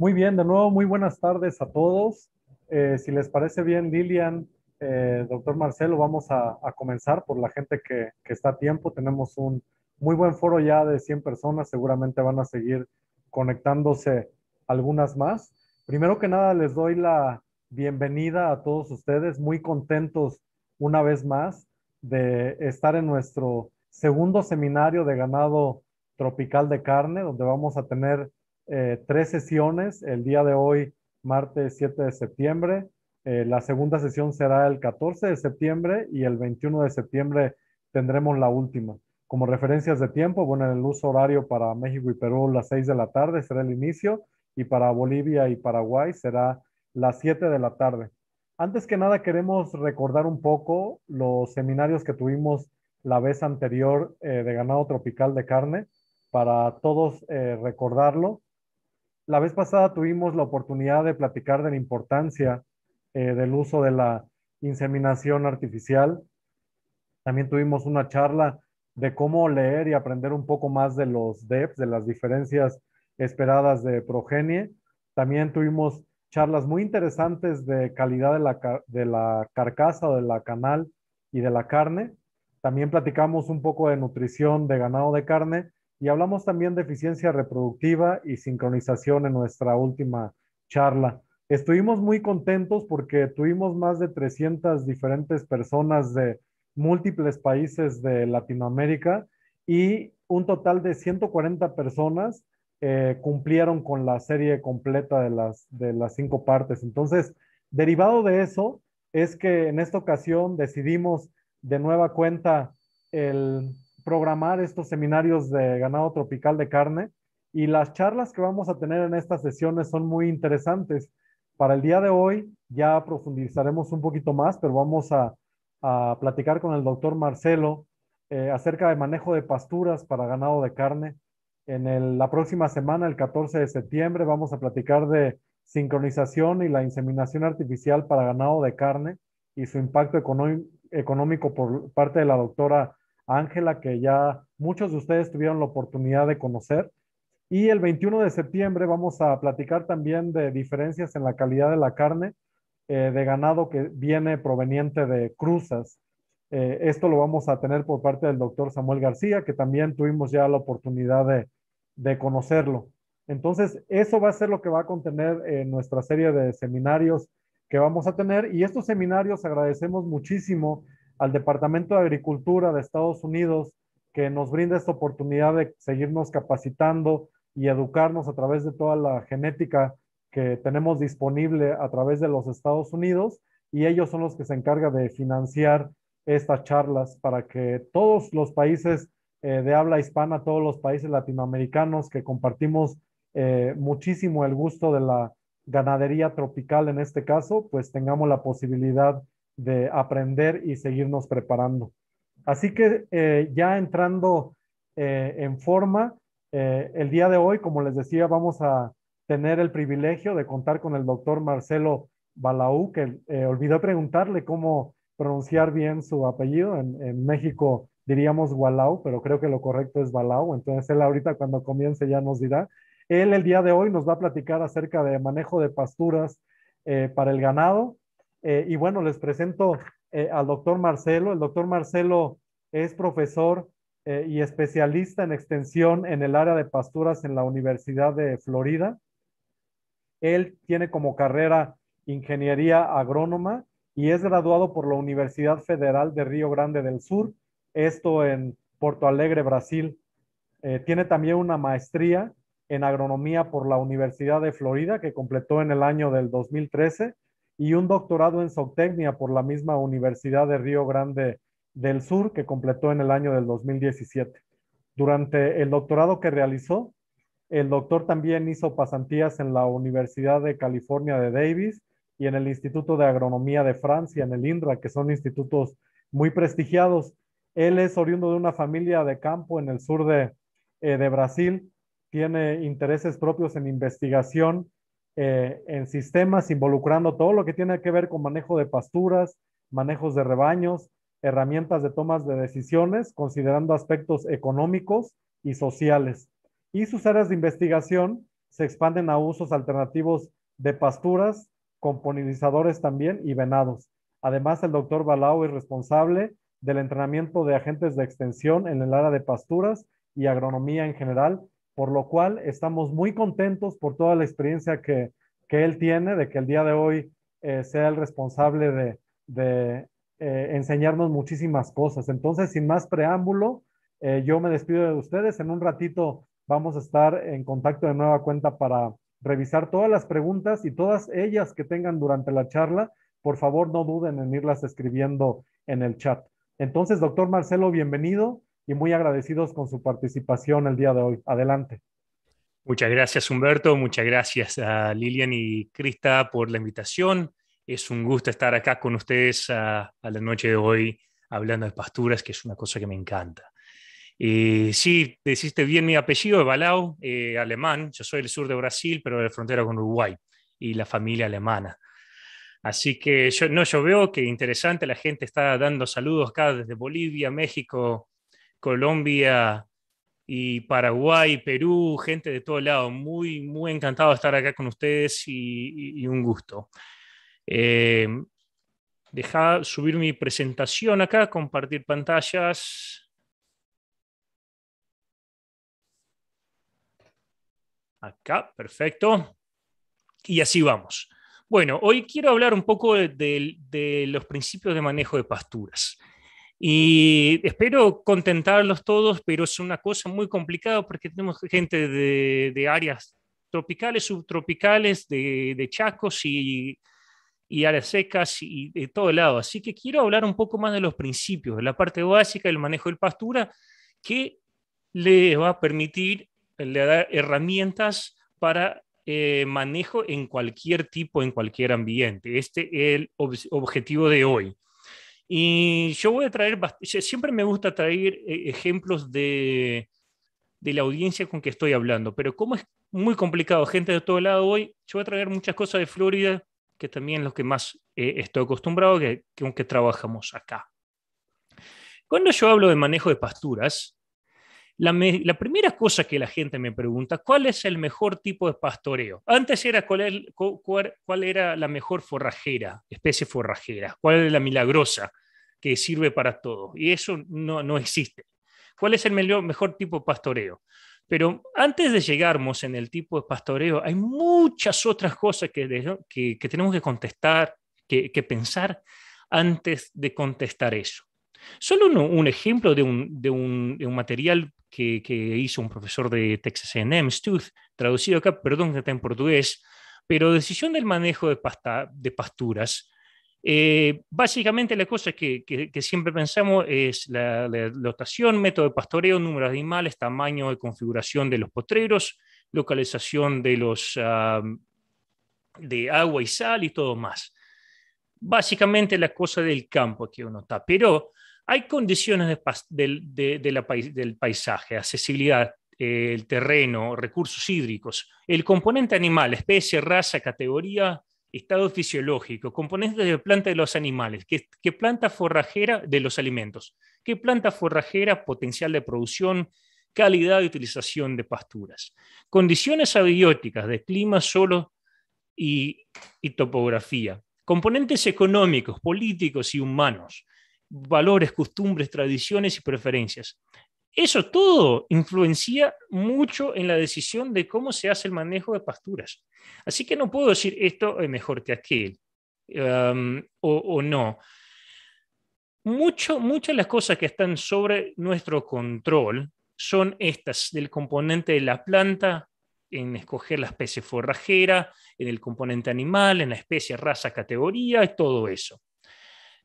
Muy bien, de nuevo, muy buenas tardes a todos. Eh, si les parece bien, Lilian, eh, doctor Marcelo, vamos a, comenzar por la gente que, que, está a tiempo. Tenemos un muy buen foro ya de 100 personas, seguramente van a seguir conectándose algunas más. Primero que nada, les doy la bienvenida a todos ustedes, muy contentos una vez más de estar en nuestro segundo seminario de ganado tropical de carne, donde vamos a tener eh, tres sesiones, el día de hoy, martes 7 de septiembre. Eh, la segunda sesión será el 14 de septiembre y el 21 de septiembre tendremos la última. Como referencias de tiempo, bueno, el uso horario para México y Perú las 6 de la tarde será el inicio y para Bolivia y Paraguay será las 7 de la tarde. Antes que nada, queremos recordar un poco los seminarios que tuvimos la vez anterior eh, de ganado tropical de carne para todos recordarlo. La vez pasada tuvimos la oportunidad de platicar de la importancia eh, del uso de la inseminación artificial. También tuvimos una charla de cómo leer y aprender un poco más de los DEPs, de las diferencias esperadas de progenie. También tuvimos charlas muy interesantes de calidad de la, de la carcasa o de la canal y de la carne. También platicamos un poco de nutrición de ganado de carne y hablamos también de eficiencia reproductiva y sincronización en nuestra última charla. Estuvimos muy contentos porque tuvimos más de 300 diferentes personas de múltiples países de Latinoamérica y un total de 140 personas eh, cumplieron con la serie completa de las, de las cinco partes. Entonces, derivado de eso es que en esta ocasión decidimos de nueva cuenta el programar estos seminarios de ganado tropical de carne y las charlas que vamos a tener en estas sesiones son muy interesantes. Para el día de hoy ya profundizaremos un poquito más, pero vamos a, platicar con el doctor Marcelo eh, acerca de manejo de pasturas para ganado de carne. En la próxima semana, el 14 de septiembre, vamos a platicar de sincronización y la inseminación artificial para ganado de carne y su impacto económico por parte de la doctora Ángela, que ya muchos de ustedes tuvieron la oportunidad de conocer. Y el 21 de septiembre vamos a platicar también de diferencias en la calidad de la carne eh, de ganado que viene proveniente de cruzas. Eh, esto lo vamos a tener por parte del doctor Samuel García, que también tuvimos ya la oportunidad de, conocerlo. Entonces, eso va a ser lo que va a contener eh, nuestra serie de seminarios que vamos a tener. Y estos seminarios agradecemos muchísimo al Departamento de Agricultura de Estados Unidos que nos brinda esta oportunidad de seguirnos capacitando y educarnos a través de toda la genética que tenemos disponible a través de los Estados Unidos y ellos son los que se encargan de financiar estas charlas para que todos los países eh, de habla hispana, todos los países latinoamericanos que compartimos eh, muchísimo el gusto de la ganadería tropical en este caso, pues tengamos la posibilidad de aprender y seguirnos preparando. Así que eh, ya entrando eh, en forma, eh, el día de hoy, como les decía, vamos a tener el privilegio de contar con el doctor Marcelo Balaú, que olvidé preguntarle cómo pronunciar bien su apellido. En, México diríamos Walau, pero creo que lo correcto es Balaú. Entonces él ahorita cuando comience ya nos dirá. Él el día de hoy nos va a platicar acerca de manejo de pasturas para el ganado eh, y bueno, les presento eh, al doctor Marcelo. El doctor Marcelo es profesor eh, y especialista en extensión en el área de pasturas en la Universidad de Florida. Él tiene como carrera ingeniería agrónoma y es graduado por la Universidad Federal de Río Grande del Sur, esto en Porto Alegre, Brasil. tiene también una maestría en agronomía por la Universidad de Florida que completó en el año del 2013 y un doctorado en zootecnia por la misma Universidad de Río Grande del Sur que completó en el año del 2017. Durante el doctorado que realizó, el doctor también hizo pasantías en la Universidad de California de Davis y en el Instituto de Agronomía de Francia, en el INDRA, que son institutos muy prestigiados. Él es oriundo de una familia de campo en el sur de, eh, de Brasil, tiene intereses propios en investigación eh, en sistemas involucrando todo lo que tiene que ver con manejo de pasturas, manejos de rebaños, herramientas de tomas de decisiones, considerando aspectos económicos y sociales. Y sus áreas de investigación se expanden a usos alternativos de pasturas, componizadores también y venados. Además, el doctor Balao es responsable del entrenamiento de agentes de extensión en el área de pasturas y agronomía en general por lo cual estamos muy contentos por toda la experiencia que, él tiene, de que el día de hoy eh, sea el responsable de, eh, enseñarnos muchísimas cosas. Entonces, sin más preámbulo, eh, yo me despido de ustedes. En un ratito vamos a estar en contacto de nueva cuenta para revisar todas las preguntas y todas ellas que tengan durante la charla. Por favor, no duden en irlas escribiendo en el chat. Entonces, doctor Marcelo, bienvenido y muy agradecidos con su participación el día de hoy. Adelante. Muchas gracias Humberto, muchas gracias a Lilian y Krista por la invitación. Es un gusto estar acá con ustedes a, la noche de hoy hablando de pasturas, que es una cosa que me encanta. y eh, sí, deciste bien mi apellido, Balao, eh, alemán. Yo soy del sur de Brasil, pero de la frontera con Uruguay y la familia alemana. Así que yo, no, yo veo que interesante, la gente está dando saludos acá desde Bolivia, México, Colombia y Paraguay, Perú, gente de todo lado. Muy, muy encantado de estar acá con ustedes y, un gusto. Eh, deja subir mi presentación acá, compartir pantallas. Acá, perfecto. Y así vamos. Bueno, hoy quiero hablar un poco de los principios de manejo de pasturas. Y espero contentarlos todos, pero es una cosa muy complicada porque tenemos gente de, áreas tropicales, subtropicales, de, chacos y, áreas secas y de todo lado. Así que quiero hablar un poco más de los principios, de la parte básica del manejo de pastura, que les va a permitir, le dar herramientas para eh, manejo en cualquier tipo, en cualquier ambiente. Este es el objetivo de hoy. Y yo voy a traer, siempre me gusta traer eh, ejemplos de, la audiencia con que estoy hablando, pero como es muy complicado, gente de todo lado hoy, yo voy a traer muchas cosas de Florida, que también es lo que más eh, estoy acostumbrado, que, con que trabajamos acá. Cuando yo hablo de manejo de pasturas, la, primera cosa que la gente me pregunta, ¿cuál es el mejor tipo de pastoreo? Antes era cuál, era la mejor forrajera, especie forrajera, cuál es la milagrosa, que sirve para todo, Y eso no, existe. ¿Cuál es el mejor, tipo de pastoreo? Pero antes de llegarmos en el tipo de pastoreo, hay muchas otras cosas que, que, tenemos que contestar, que, pensar antes de contestar eso. Solo un, ejemplo de un, material que, hizo un profesor de Texas AM, Stuth, traducido acá, perdón que está en portugués, pero Decisión del Manejo de, pasta, de Pasturas, eh, básicamente las cosa que, siempre pensamos es la, dotación, método de pastoreo, número de animales, tamaño y configuración de los potreros, localización de los ah, de agua y sal y todo más. Básicamente la cosa del campo que uno está, pero hay condiciones de, del paisaje, accesibilidad, eh, el terreno, recursos hídricos, el componente animal, especie, raza, categoría, estado fisiológico, componentes de planta de los animales, qué, planta forrajera de los alimentos, qué planta forrajera potencial de producción, calidad de utilización de pasturas, condiciones abióticas de clima, solo y topografía, componentes económicos, políticos y humanos, valores, costumbres, tradiciones y preferencias, eso todo influencia mucho en la decisión de cómo se hace el manejo de pasturas. Así que no puedo decir esto es eh, mejor que aquel o, no. muchas de las cosas que están sobre nuestro control son estas, del componente de la planta, en escoger la especie forrajera, en el componente animal, en la especie, raza, categoría y todo eso.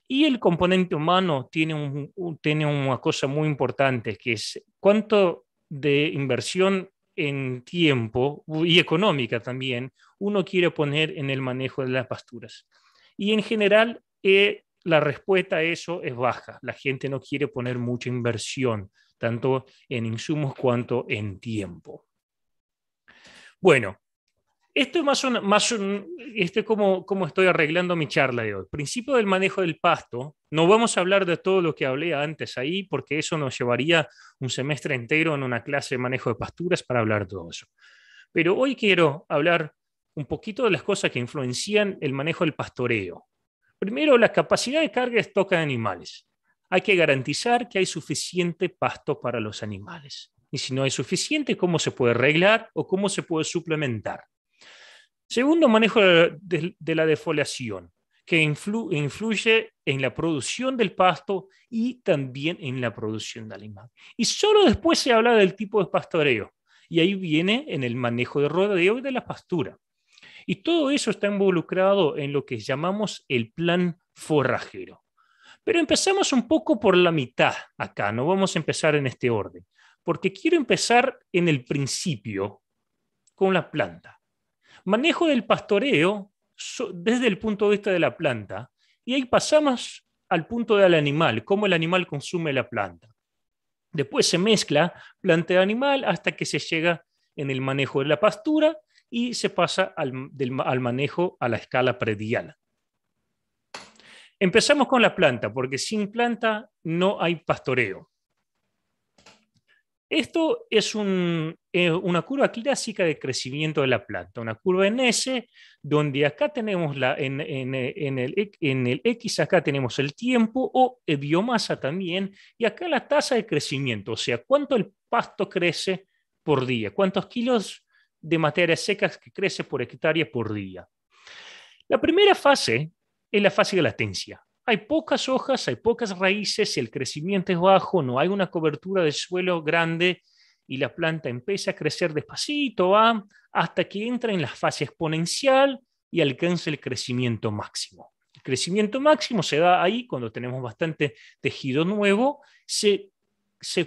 Y el componente humano tiene, tiene una cosa muy importante, que es cuánto de inversión en tiempo y económica también uno quiere poner en el manejo de las pasturas. Y en general, eh, la respuesta a eso es baja. La gente no quiere poner mucha inversión, tanto en insumos cuanto en tiempo. Bueno, esto es más, un más un, este como, estoy arreglando mi charla de hoy. Principio del manejo del pasto. No vamos a hablar de todo lo que hablé antes ahí, porque eso nos llevaría un semestre entero en una clase de manejo de pasturas para hablar todo eso. Pero hoy quiero hablar un poquito de las cosas que influencian el manejo del pastoreo. Primero, la capacidad de carga de stock de animales. Hay que garantizar que hay suficiente pasto para los animales. Y si no hay suficiente, ¿cómo se puede arreglar o cómo se puede suplementar? Segundo, manejo de, la defoliación, que influye en la producción del pasto y también en la producción de alimento. Y solo después se habla del tipo de pastoreo. Y ahí viene en el manejo de rodeo y de la pastura. Y todo eso está involucrado en lo que llamamos el plan forrajero. Pero empezamos un poco por la mitad acá, no vamos a empezar en este orden, porque quiero empezar en el principio con la planta. Manejo del pastoreo desde el punto de vista de la planta. Y ahí pasamos al punto del animal, cómo el animal consume la planta. Después se mezcla planta y animal hasta que se llega en el manejo de la pastura y se pasa al, al manejo a la escala prediana. Empezamos con la planta, porque sin planta no hay pastoreo. Esto es una curva clásica de crecimiento de la planta, una curva en S, donde acá tenemos la, en, el, el X, acá tenemos el tiempo o biomasa también, y acá la tasa de crecimiento, o sea, cuánto el pasto crece por día, cuántos kilos de materias secas que crece por hectárea por día. La primera fase es la fase de latencia. Hay pocas hojas, hay pocas raíces, el crecimiento es bajo, no hay una cobertura de suelo grande y la planta empieza a crecer despacito, va hasta que entra en la fase exponencial y alcanza el crecimiento máximo. El crecimiento máximo se da ahí cuando tenemos bastante tejido nuevo, se,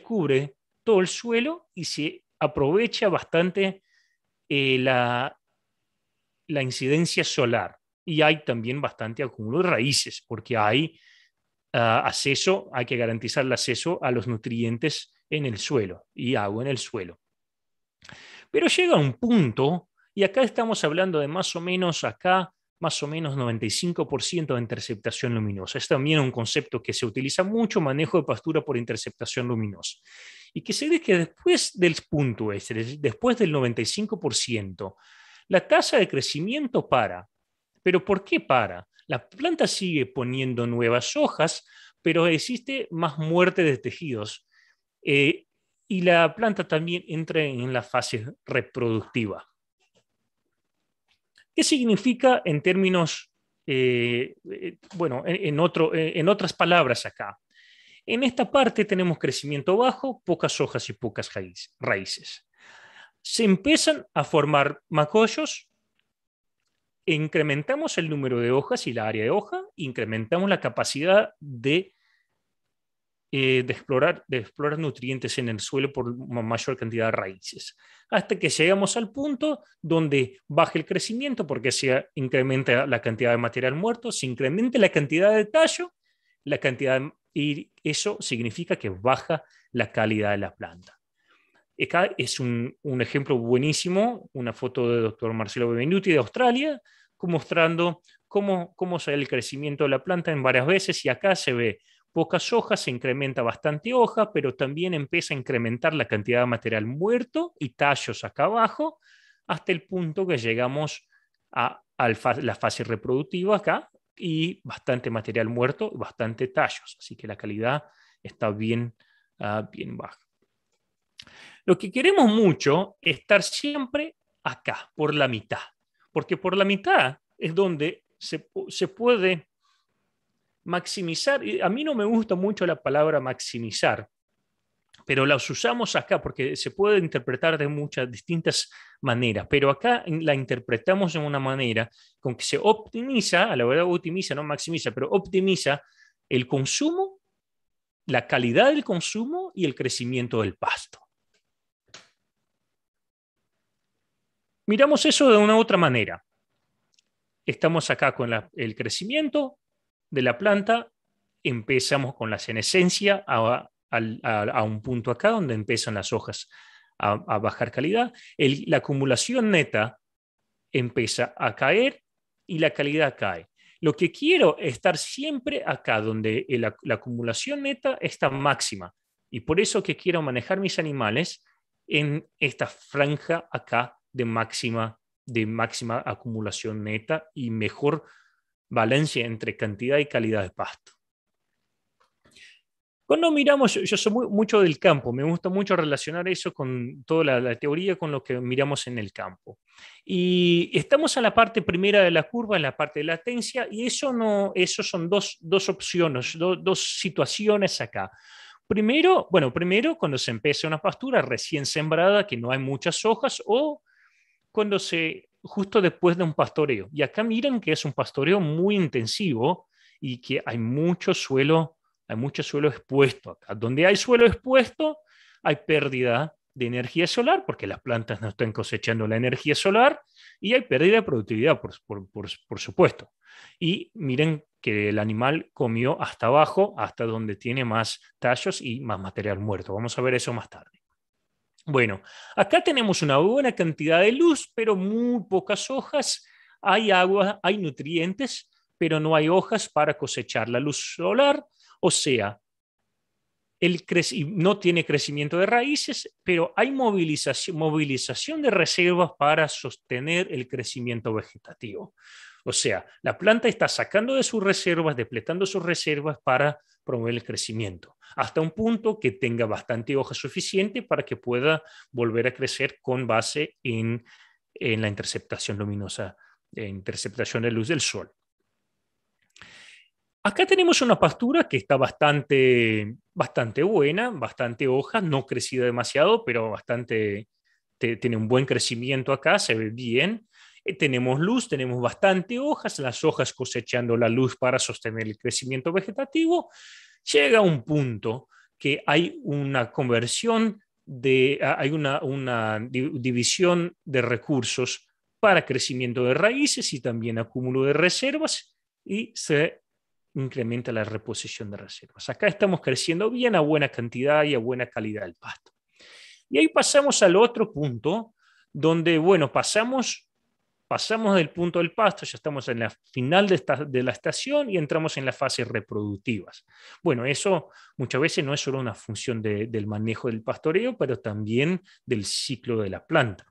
cubre todo el suelo y se aprovecha bastante eh, la incidencia solar y hay también bastante acúmulo de raíces, porque hay ah, acceso, hay que garantizar el acceso a los nutrientes en el suelo y agua en el suelo. Pero llega un punto, y acá estamos hablando de más o menos acá, más o menos 95% de interceptación luminosa. Es también un concepto que se utiliza mucho, manejo de pastura por interceptación luminosa. Y que se ve que después del punto este, después del 95%, la tasa de crecimiento para pero ¿por qué para? La planta sigue poniendo nuevas hojas, pero existe más muerte de tejidos. Eh, y la planta también entra en la fase reproductiva. ¿Qué significa en términos, eh, eh, bueno, en, en otras palabras acá? En esta parte tenemos crecimiento bajo, pocas hojas y pocas raíces. Se empiezan a formar macollos incrementamos el número de hojas y la área de hoja, incrementamos la capacidad de, eh, de, explorar, de explorar nutrientes en el suelo por mayor cantidad de raíces, hasta que llegamos al punto donde baje el crecimiento porque se incrementa la cantidad de material muerto, se incrementa la cantidad de tallo, la cantidad y eso significa que baja la calidad de la planta. Acá es un, ejemplo buenísimo, una foto del doctor Marcelo Benvenuti de Australia, mostrando cómo, cómo sale el crecimiento de la planta en varias veces y acá se ve pocas hojas, se incrementa bastante hoja, pero también empieza a incrementar la cantidad de material muerto y tallos acá abajo, hasta el punto que llegamos a, la fase reproductiva acá y bastante material muerto, bastante tallos, así que la calidad está bien, ah, bien baja. Lo que queremos mucho es estar siempre acá, por la mitad porque por la mitad es donde se, puede maximizar. A mí no me gusta mucho la palabra maximizar, pero las usamos acá porque se puede interpretar de muchas distintas maneras, pero acá la interpretamos de una manera con que se optimiza, a la verdad optimiza, no maximiza, pero optimiza el consumo, la calidad del consumo y el crecimiento del pasto. miramos eso de una otra manera. Estamos acá con el crecimiento de la planta, empezamos con la senescencia a, un punto acá donde empiezan las hojas a, bajar calidad, la acumulación neta empieza a caer y la calidad cae. Lo que quiero es estar siempre acá donde la, la acumulación neta está máxima y por eso que quiero manejar mis animales en esta franja acá de máxima, de máxima acumulación neta y mejor valencia entre cantidad y calidad de pasto. Cuando miramos, yo soy mucho del campo, me gusta mucho relacionar eso con toda la, teoría, con lo que miramos en el campo. Y estamos a la parte primera de la curva, en la parte de latencia, y eso no, eso son dos, opciones, dos situaciones acá. Primero, bueno, primero cuando se empieza una pastura recién sembrada, que no hay muchas hojas, o cuando se, justo después de un pastoreo. Y acá miren que es un pastoreo muy intensivo y que hay mucho suelo, hay mucho suelo expuesto acá. Donde hay suelo expuesto, hay pérdida de energía solar porque las plantas no están cosechando la energía solar y hay pérdida de productividad, por, por supuesto. Y miren que el animal comió hasta abajo, hasta donde tiene más tallos y más material muerto. Vamos a ver eso más tarde. Bueno, acá tenemos una buena cantidad de luz, pero muy pocas hojas. Hay agua, hay nutrientes, pero no hay hojas para cosechar la luz solar. O sea, no tiene crecimiento de raíces, pero hay movilización de reservas para sostener el crecimiento vegetativo. O sea, la planta está sacando de sus reservas, depletando sus reservas para promover el crecimiento, hasta un punto que tenga bastante hoja suficiente para que pueda volver a crecer con base en, la interceptación luminosa, interceptación de luz del sol. Acá tenemos una pastura que está bastante, bastante buena, bastante hoja, no crecida demasiado, pero bastante, tiene un buen crecimiento acá, se ve bien. Eh, tenemos luz, tenemos bastante hojas, las hojas cosechando la luz para sostener el crecimiento vegetativo, llega un punto que hay una conversión de, ah, hay una, una división de recursos para crecimiento de raíces y también acúmulo de reservas y se incrementa la reposición de reservas. Acá estamos creciendo bien a buena cantidad y a buena calidad del pasto. Y ahí pasamos al otro punto, donde, bueno, pasamos pasamos del punto del pasto, ya estamos en la final de, la estación y entramos en las fases reproductivas. Bueno, eso muchas veces no es solo una función del manejo del pastoreo, pero también del ciclo de la planta.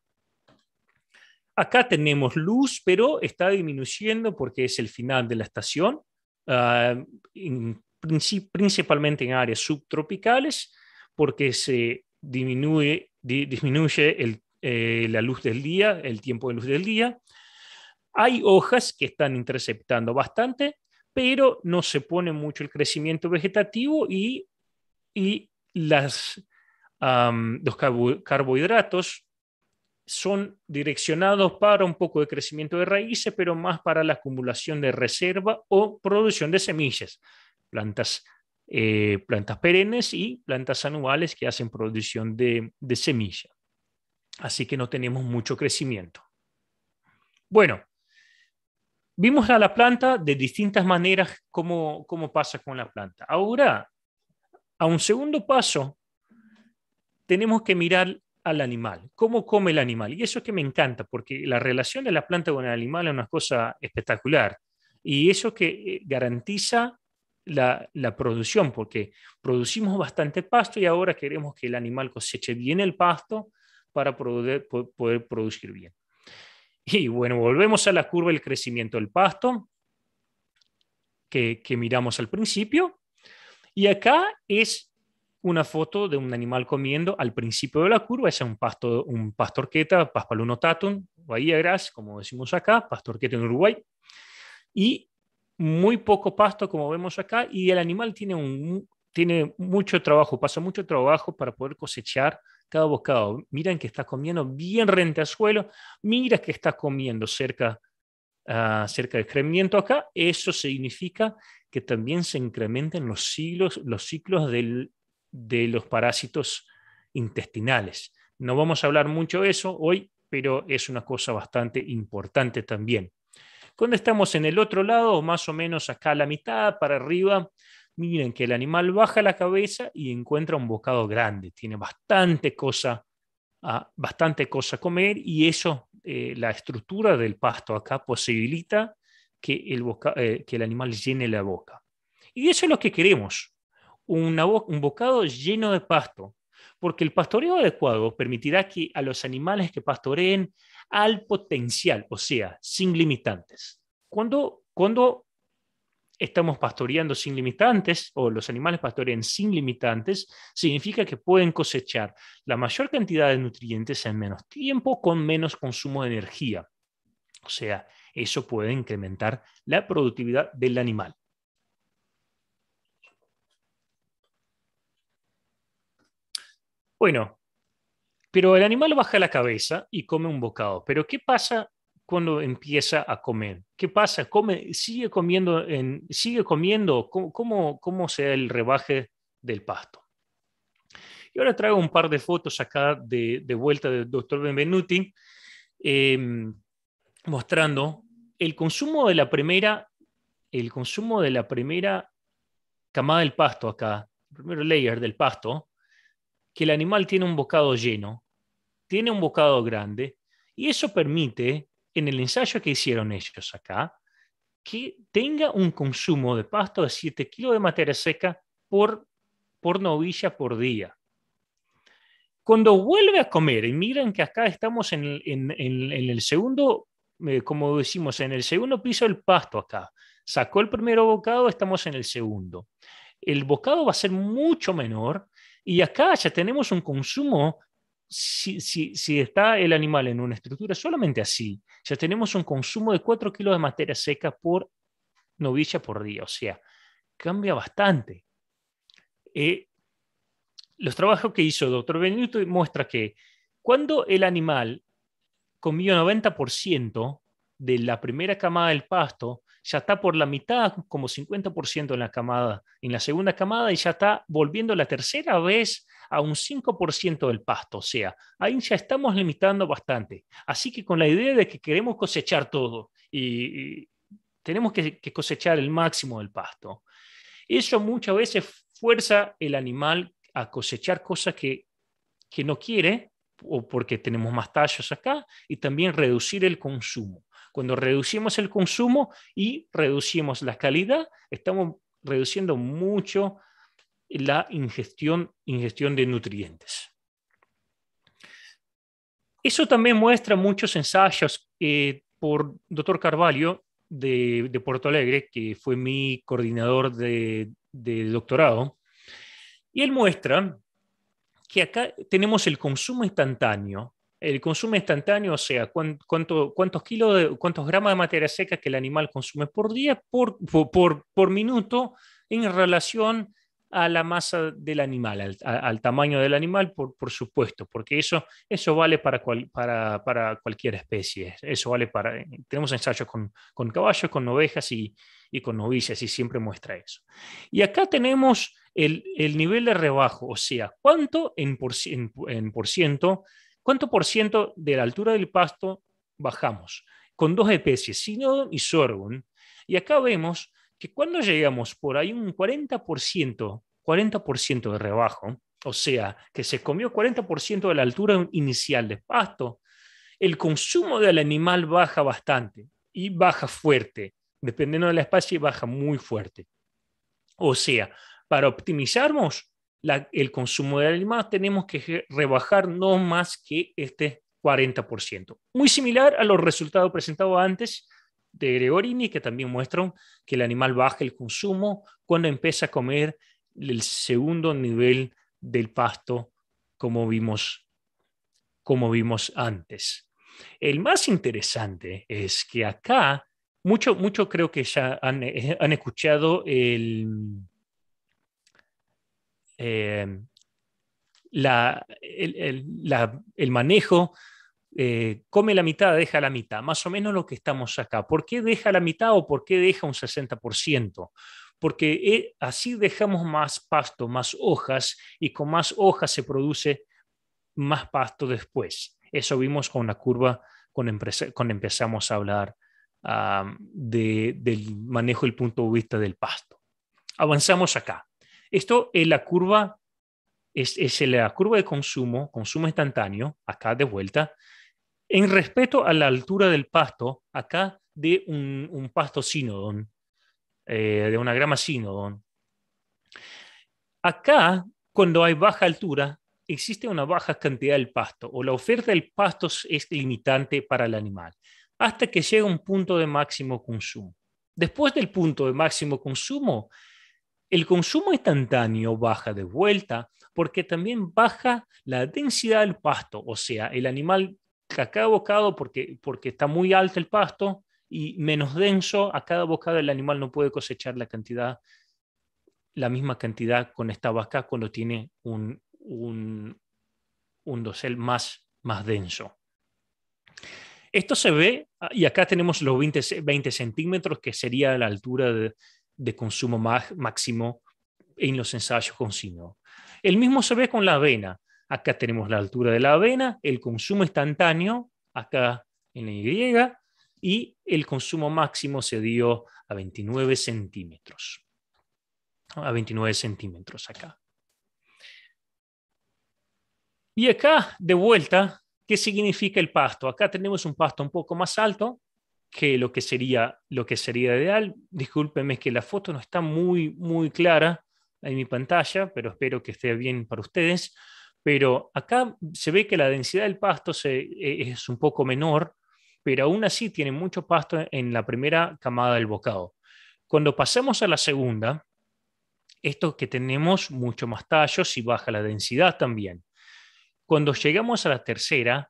Acá tenemos luz, pero está disminuyendo porque es el final de la estación, ah, principalmente en áreas subtropicales, porque se disminuye, el disminuye el eh, la luz del día, el tiempo de luz del día. Hay hojas que están interceptando bastante, pero no se pone mucho el crecimiento vegetativo y, las, los carbohidratos son direccionados para un poco de crecimiento de raíces, pero más para la acumulación de reserva o producción de semillas, plantas, eh, plantas perennes y plantas anuales que hacen producción de, de Así que no tenemos mucho crecimiento. Bueno, vimos a la planta de distintas maneras cómo, cómo pasa con la planta. Ahora, a un segundo paso, tenemos que mirar al animal, cómo come el animal. Y eso es que me encanta, porque la relación de la planta con el animal es una cosa espectacular. Y eso que eh, garantiza la, la, producción, porque producimos bastante pasto y ahora queremos que el animal coseche bien el pasto para poder, producir bien. Y bueno, volvemos a la curva del crecimiento del pasto que, miramos al principio. Y acá es una foto de un animal comiendo al principio de la curva, es un pasto, un pastorqueta, Paspaluno tatum, Bahía Gras, como decimos acá, pastorqueta en Uruguay, y muy poco pasto, como vemos acá, y el animal tiene, un, tiene mucho trabajo, pasa mucho trabajo para poder cosechar cada bocado. Miran que estás comiendo bien rente al suelo, miras que estás comiendo cerca, ah, cerca del crecimiento acá. Eso significa que también se incrementen los ciclos, los ciclos de los parásitos intestinales. No vamos a hablar mucho de eso hoy, pero es una cosa bastante importante también. Cuando estamos en el otro lado, más o menos acá a la mitad, para arriba, miren que el animal baja la cabeza y encuentra un bocado grande, tiene bastante cosa, a, ah, bastante cosa comer y eso, eh, la estructura del pasto acá posibilita que el, boca, eh, que el animal llene la boca. Y eso es lo que queremos, una un bocado lleno de pasto, porque el pastoreo adecuado permitirá que a los animales que pastoreen al potencial, o sea, sin limitantes. Cuando, cuando estamos pastoreando sin limitantes o los animales pastorean sin limitantes, significa que pueden cosechar la mayor cantidad de nutrientes en menos tiempo con menos consumo de energía. O sea, eso puede incrementar la productividad del animal. Bueno, pero el animal baja la cabeza y come un bocado. Pero ¿qué pasa cuando empieza a comer. ¿Qué pasa? Come, sigue comiendo, sigue comiendo. ¿Cómo, cómo, sea el rebaje del pasto? Y ahora traigo un par de fotos acá de, vuelta del doctor Benvenuti, em, mostrando el consumo de la primera, el consumo de la primera camada del pasto acá, el primer layer del pasto, que el animal tiene un bocado lleno, tiene un bocado grande, y eso permite en el ensayo que hicieron ellos acá, que tenga un consumo de pasto de 7 kilos de materia seca por, por novilla por día. Cuando vuelve a comer, y miren que acá estamos en, en, el segundo, eh, como decimos, en el segundo piso del pasto acá. Sacó el primero bocado, estamos en el segundo. El bocado va a ser mucho menor y acá ya tenemos un consumo si, está el animal en una estructura solamente así, ya tenemos un consumo de 4 kilos de materia seca por novilla por día, o sea, cambia bastante. Eh, los trabajos que hizo el doctor Benito muestra que cuando el animal comió 90% de la primera camada del pasto, ya está por la mitad, como 50% en la camada, en la segunda camada, y ya está volviendo la tercera vez a un 5% del pasto. O sea, ahí ya estamos limitando bastante. Así que con la idea de que queremos cosechar todo y, tenemos que, que, cosechar el máximo del pasto. Eso muchas veces fuerza el animal a cosechar cosas que, que no quiere o porque tenemos más tallos acá y también reducir el consumo. Cuando reducimos el consumo y reducimos la calidad, estamos reduciendo mucho la ingestión, ingestión de nutrientes. Eso también muestra muchos ensayos eh, por doctor Carvalho de, de, Alegre, que fue mi coordinador de, de doctorado, y él muestra que acá tenemos el consumo instantáneo el consumo instantáneo, o sea, cuánto, cuántos kilos, de, cuántos gramos de materia seca que el animal consume por día, por, por, minuto, en relación a la masa del animal, al, tamaño del animal, por, supuesto, porque eso, eso vale para, para, cualquier especie. Eso vale para. Tenemos ensayos con, caballos, con ovejas y, con novicias, y siempre muestra eso. Y acá tenemos el, nivel de rebajo, o sea, cuánto en, en por ciento ¿Cuánto por ciento de la altura del pasto bajamos? Con dos especies, sinodon y sorgo? Y acá vemos que cuando llegamos por ahí un 40%, 40% de rebajo, o sea, que se comió 40% de la altura inicial del pasto, el consumo del animal baja bastante y baja fuerte. Dependiendo de la especie, baja muy fuerte. O sea, para optimizarnos, el consumo de animales tenemos que rebajar no más que este 40%. Muy similar a los resultados presentados antes de Gregorini, que también muestran que el animal baja el consumo cuando empieza a comer el segundo nivel del pasto, como vimos, como vimos antes. El más interesante es que acá, mucho, mucho creo que ya han eh, escuchado el, eh, el, manejo eh, come la mitad, deja la mitad, más o menos lo que estamos acá. ¿Por qué deja la mitad o por qué deja un 60%? Porque eh, así dejamos más pasto, más hojas, y con más hojas se produce más pasto después. Eso vimos con la curva cuando, empezamos a hablar ah, del manejo del punto de vista del pasto. Avanzamos acá. Esto es la curva, es, es la curva de consumo, consumo instantáneo, acá de vuelta, en respecto a la altura del pasto, acá de un, un pasto sinodón, eh, de una grama sinodón. Acá, cuando hay baja altura, existe una baja cantidad del pasto o la oferta del pasto es limitante para el animal, hasta que llega un punto de máximo consumo. Después del punto de máximo consumo, el consumo instantáneo baja de vuelta porque también baja la densidad del pasto, o sea, el animal a cada bocado porque, porque está muy alto el pasto y menos denso, a cada bocado el animal no puede cosechar la cantidad, la misma cantidad con esta vaca cuando tiene un, un, un dosel más, más denso. Esto se ve, y acá tenemos los 20, 20 centímetros, que sería la altura de, de consumo máximo en los ensayos con sino. El mismo se ve con la avena. Acá tenemos la altura de la avena, el consumo instantáneo, acá en la Y, y el consumo máximo se dio a 29 centímetros. A 29 centímetros acá. Y acá, de vuelta, ¿qué significa el pasto? Acá tenemos un pasto un poco más alto, que lo que sería, lo que sería ideal. discúlpeme que la foto no está muy, muy clara en mi pantalla, pero espero que esté bien para ustedes. Pero acá se ve que la densidad del pasto se, e, es un poco menor, pero aún así tiene mucho pasto en la primera camada del bocado. Cuando pasamos a la segunda, esto que tenemos mucho más tallos y baja la densidad también. Cuando llegamos a la tercera,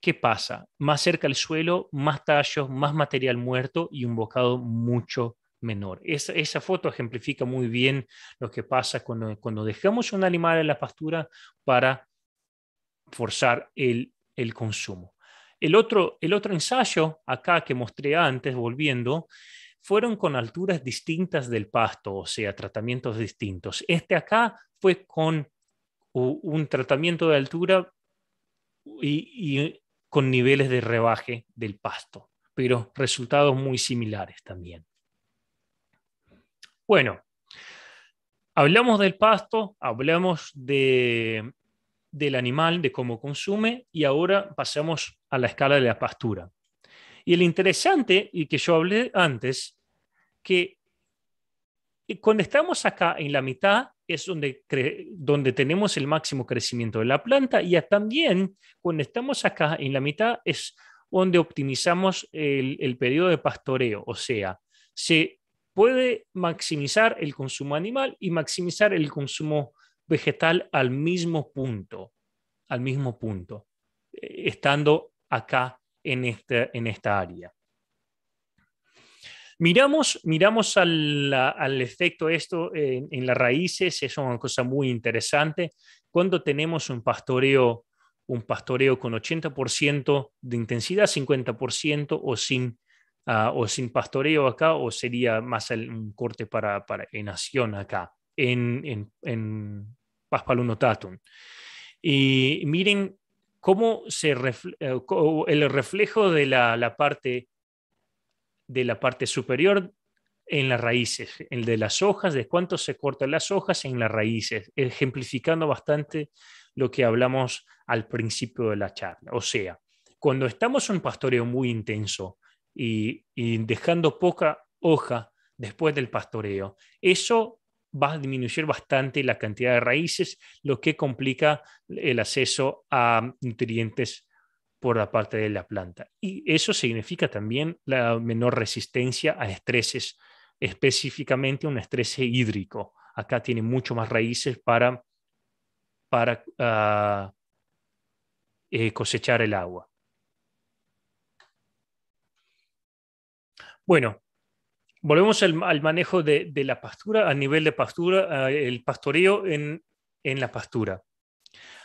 ¿qué, pasa? Más cerca al suelo, más tallos, más material muerto y un bocado mucho menor. esa foto ejemplifica muy bien lo que pasa cuando, dejamos un animal en la pastura para forzar el, consumo. El otro, el otro ensayo acá que mostré antes, volviendo, fueron con alturas distintas del pasto, o sea, tratamientos distintos. Este acá fue con un tratamiento de altura y, eh, con niveles de rebaje del pasto, pero resultados muy similares también. Bueno, hablamos del pasto, hablamos del animal, de cómo consume, y ahora pasamos a la escala de la pastura. Y el interesante, y que yo hablé antes, que eh, cuando estamos acá en la mitad, es donde, donde tenemos el máximo crecimiento de la planta y también cuando estamos acá en la mitad es donde optimizamos el, periodo de pastoreo, o sea, se puede maximizar el consumo animal y maximizar el consumo vegetal al mismo punto, al mismo punto, eh, estando acá en esta área. Miramos, miramos al, efecto esto en, las raíces, es una cosa muy interesante. Cuando tenemos un pastoreo, un pastoreo con 80% de intensidad, 50% o sin, ah, o sin pastoreo acá, o sería más un corte para, para enación acá, en, en, en Paspalunotatum. Y miren cómo se refle eh, el reflejo de la, la parte de la parte superior en las raíces, el de las hojas, de cuánto se cortan las hojas en las raíces, ejemplificando bastante lo que hablamos al principio de la charla. O sea, cuando estamos en un pastoreo muy intenso y, y dejando poca hoja después del pastoreo, eso va a disminuir bastante la cantidad de raíces, lo que complica el acceso a nutrientes por la parte de la planta. Y eso significa también la menor resistencia a estreses, específicamente un estrés hídrico. Acá tiene mucho más raíces para, para ah, eh, cosechar el agua. Bueno, volvemos al, manejo de, la pastura, a nivel de pastura, ah, el pastoreo en, en la pastura.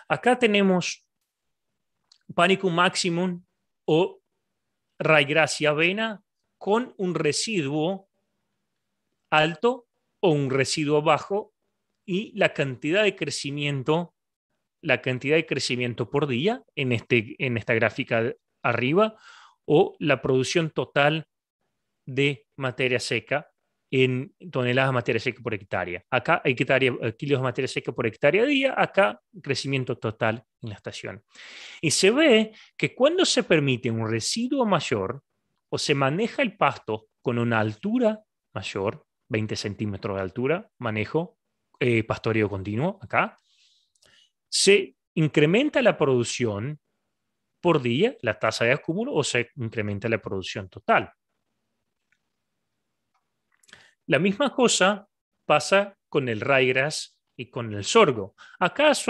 Acá tenemos Panicum maximum o Raigracia vena con un residuo alto o un residuo bajo y la cantidad de crecimiento, la cantidad de crecimiento por día en, este, en esta gráfica arriba o la producción total de materia seca en toneladas de materia seca por hectárea. Acá hay eh, kilos de materia seca por hectárea día, acá crecimiento total en la estación. Y se ve que cuando se permite un residuo mayor o se maneja el pasto con una altura mayor, 20 centímetros de altura, manejo eh, pastoreo continuo acá, se incrementa la producción por día, la tasa de acúmulo, o se incrementa la producción total. La misma cosa pasa con el raigras y con el sorgo. Acá es,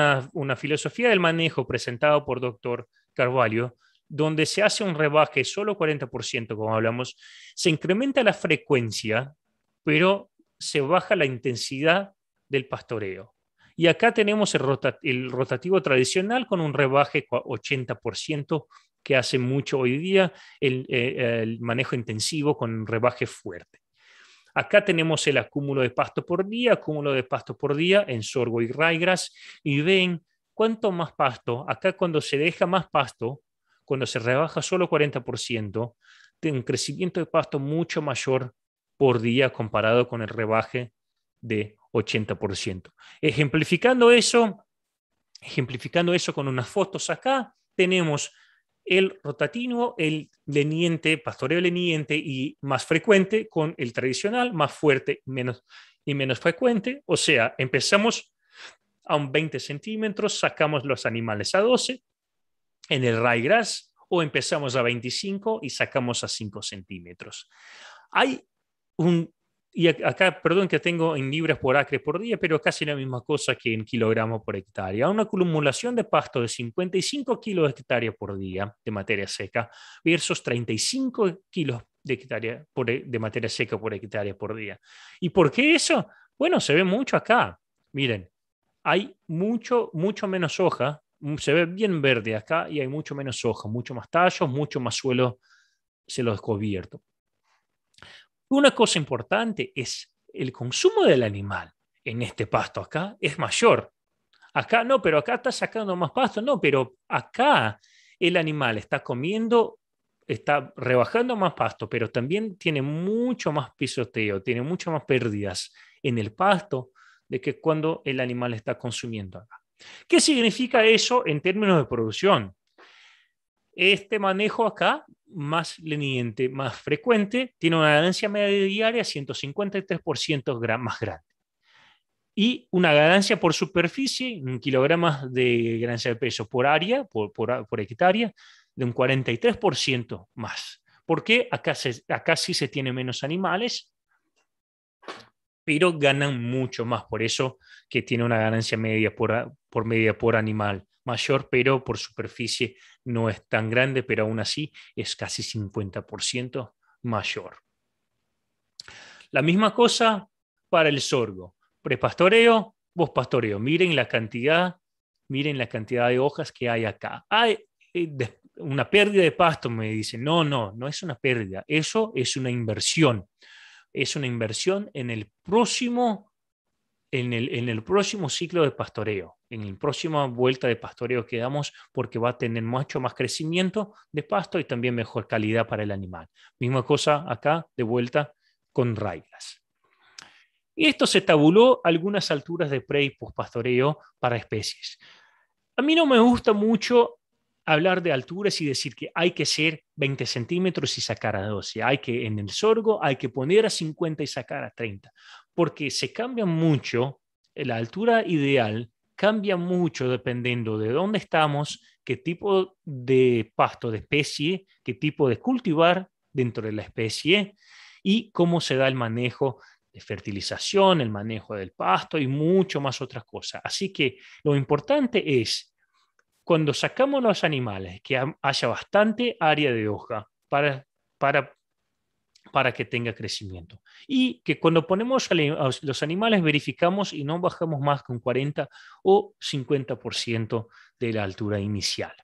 una, filosofía del manejo presentado por doctor Carvalho, donde se hace un rebaje solo 40%, como hablamos, se incrementa la frecuencia, pero se baja la intensidad del pastoreo. Y acá tenemos el, rotativo tradicional con un rebaje 80% que hace mucho hoy día eh, el, manejo intensivo con rebaje fuerte. Acá tenemos el acúmulo de pasto por día, acúmulo de pasto por día en sorgo y raigras. Y ven cuánto más pasto. Acá cuando se deja más pasto, cuando se rebaja solo 40%, tiene un crecimiento de pasto mucho mayor por día comparado con el rebaje de 80%. Ejemplificando eso, ejemplificando eso con unas fotos acá, tenemos el rotativo, el leniente, pastoreo leniente y más frecuente con el tradicional, más fuerte menos, y menos frecuente. O sea, empezamos a un 20 centímetros, sacamos los animales a 12 en el grass, o empezamos a 25 y sacamos a 5 centímetros. Hay un y acá, perdón que tengo en libras por acre por día, pero casi la misma cosa que en kilogramos por hectárea. Una acumulación de pasto de 55 kilos de hectárea por día de materia seca versus 35 kilos de, hectárea por, de materia seca por hectárea por día. ¿Y por qué eso? Bueno, se ve mucho acá. Miren, hay mucho, mucho menos hoja, mm, se ve bien verde acá y hay mucho menos hoja, mucho más tallos, mucho más suelo se lo descubierto. Una cosa importante es el consumo del animal en este pasto acá es mayor. Acá no, pero acá está sacando más pasto. No, pero acá el animal está comiendo, está rebajando más pasto, pero también tiene mucho más pisoteo, tiene mucho más pérdidas en el pasto de que cuando el animal está consumiendo acá. ¿Qué significa eso en términos de producción? Este manejo acá más leniente, más frecuente, tiene una ganancia media diaria 153% más grande. Y una ganancia por superficie, en kilogramos de ganancia de peso por área, por, hectárea, de un 43% más. Porque acá, se, acá sí se tiene menos animales, pero ganan mucho más. Por eso que tiene una ganancia media por, por media por animal mayor, pero por superficie no es tan grande, pero aún así es casi 50% mayor. La misma cosa para el sorgo. Prepastoreo, pastoreo. Miren la cantidad, miren la cantidad de hojas que hay acá. Hay eh, una pérdida de pasto, me dicen. No, no, no es una pérdida. Eso es una inversión. Es una inversión en el próximo, en el, en el próximo ciclo de pastoreo en la próxima vuelta de pastoreo que damos porque va a tener mucho más crecimiento de pasto y también mejor calidad para el animal. Misma cosa acá, de vuelta con raigas. Y esto se tabuló algunas alturas de pre y post pastoreo para especies. A mí no me gusta mucho hablar de alturas y decir que hay que ser 20 centímetros y sacar a 12. Hay que en el sorgo hay que poner a 50 y sacar a 30, porque se cambia mucho la altura ideal cambia mucho dependiendo de dónde estamos, qué tipo de pasto de especie, qué tipo de cultivar dentro de la especie y cómo se da el manejo de fertilización, el manejo del pasto y mucho más otras cosas. Así que lo importante es, cuando sacamos los animales, que haya bastante área de hoja para, para para que tenga crecimiento. Y que cuando ponemos los animales verificamos y no bajamos más que un 40 o 50% de la altura inicial.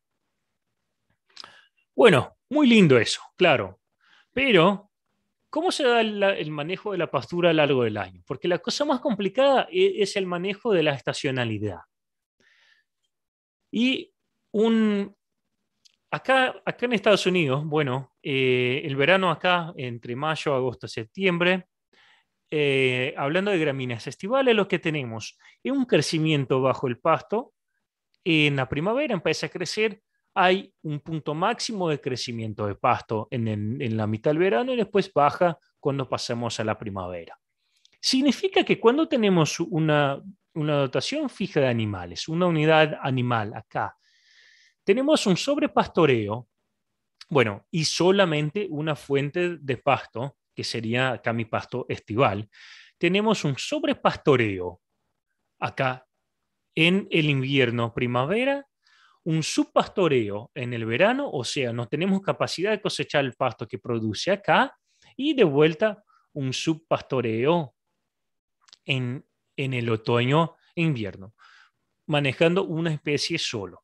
Bueno, muy lindo eso, claro. Pero, ¿cómo se da el, manejo de la pastura a lo largo del año? Porque la cosa más complicada e, es el manejo de la estacionalidad. Y un, Acá, en Estados Unidos, bueno, eh, el verano acá, entre mayo, agosto, septiembre, eh, hablando de gramíneas estivales, lo que tenemos es un crecimiento bajo el pasto. En la primavera empieza a crecer, hay un punto máximo de crecimiento de pasto en, la mitad del verano y después baja cuando pasamos a la primavera. Significa que cuando tenemos una dotación fija de animales, una unidad animal acá, tenemos un sobrepastoreo, bueno, y solamente una fuente de pasto, que sería acá mi pasto estival. Tenemos un sobrepastoreo acá en el invierno, primavera, un subpastoreo en el verano, o sea, no tenemos capacidad de cosechar el pasto que produce acá y de vuelta un subpastoreo en, en el otoño invierno, manejando una especie solo.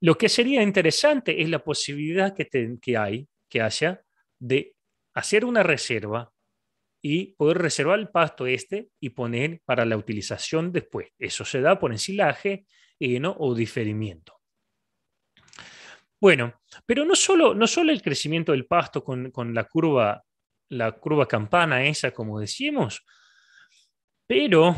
Lo que sería interesante es la posibilidad que, hay, que haya, de hacer una reserva y poder reservar el pasto este y poner para la utilización después. Eso se da por ensilaje, no o diferimiento. Bueno, pero no solo, no solo el crecimiento del pasto con, la curva, la curva campana esa, como decimos, pero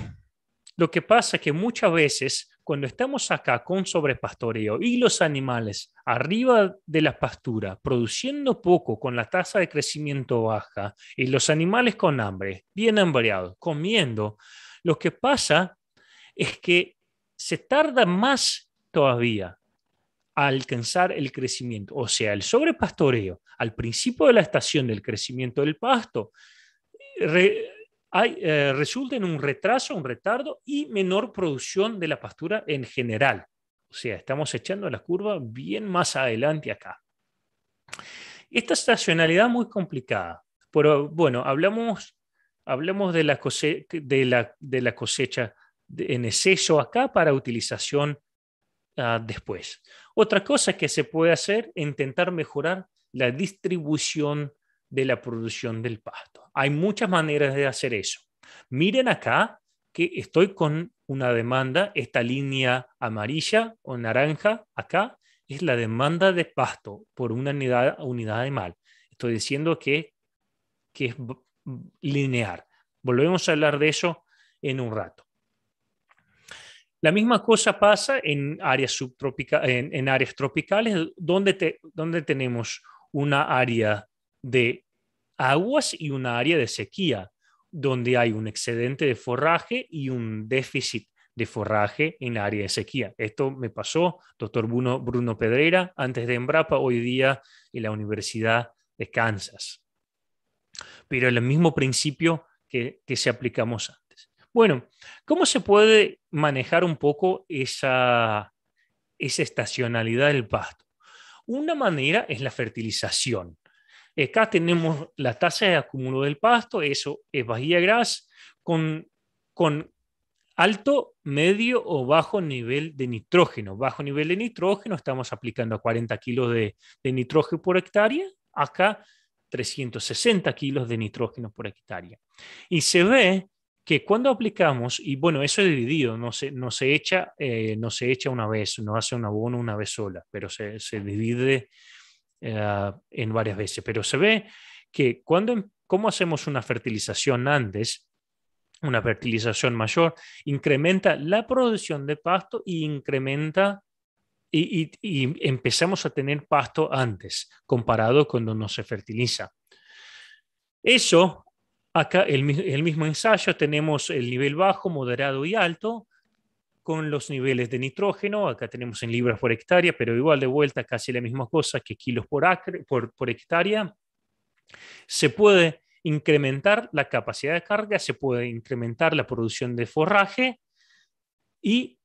lo que pasa es que muchas veces cuando estamos acá con sobrepastoreo y los animales arriba de la pastura, produciendo poco con la tasa de crecimiento baja y los animales con hambre, bien hambreados, comiendo, lo que pasa es que se tarda más todavía a alcanzar el crecimiento. O sea, el sobrepastoreo al principio de la estación del crecimiento del pasto eh, resulta en un retraso, un retardo y menor producción de la pastura en general. O sea, estamos echando la curva bien más adelante acá. Esta estacionalidad muy complicada, pero bueno, hablamos, hablamos de, la de, la, cosecha en exceso acá para utilización ah, después. Otra cosa que se puede hacer es intentar mejorar la distribución de la producción del pasto. Hay muchas maneras de hacer eso. Miren acá que estoy con una demanda, esta línea amarilla o naranja acá es la demanda de pasto por una unidad, unidad mal. Estoy diciendo que, es lineal. Volvemos a hablar de eso en un rato. La misma cosa pasa en áreas, subtropicales, áreas tropicales, donde, donde tenemos una área de aguas y una área de sequía, donde hay un excedente de forraje y un déficit de forraje en área de sequía. Esto me pasó, doctor Bruno, Bruno Pedrera, antes de Embrapa, hoy día en la Universidad de Kansas. Pero el mismo principio que, se aplicamos antes. Bueno, ¿cómo se puede manejar un poco esa estacionalidad del pasto? Una manera es la fertilización. Acá tenemos la tasa de acúmulo del pasto, eso es bahía gras, con, con alto, medio o bajo nivel de nitrógeno. Bajo nivel de nitrógeno estamos aplicando a 40 kilos de, de nitrógeno por hectárea, acá 360 kilos de nitrógeno por hectárea. Y se ve que cuando aplicamos, y bueno, eso es dividido, no se, no se, echa, eh, no se echa una vez, no hace un abono una vez sola, pero se, se divide eh, en varias veces, pero se ve que cuando, em, cómo hacemos una fertilización antes, una fertilización mayor, incrementa la producción de pasto y incrementa y, empezamos a tener pasto antes, comparado cuando no se fertiliza. Eso, acá el mismo ensayo, tenemos el nivel bajo, moderado y alto, con los niveles de nitrógeno, acá tenemos en libras por hectárea, pero igual de vuelta casi la misma cosa que kilos por, acre, por, hectárea, se puede incrementar la capacidad de carga, se puede incrementar la producción de forraje y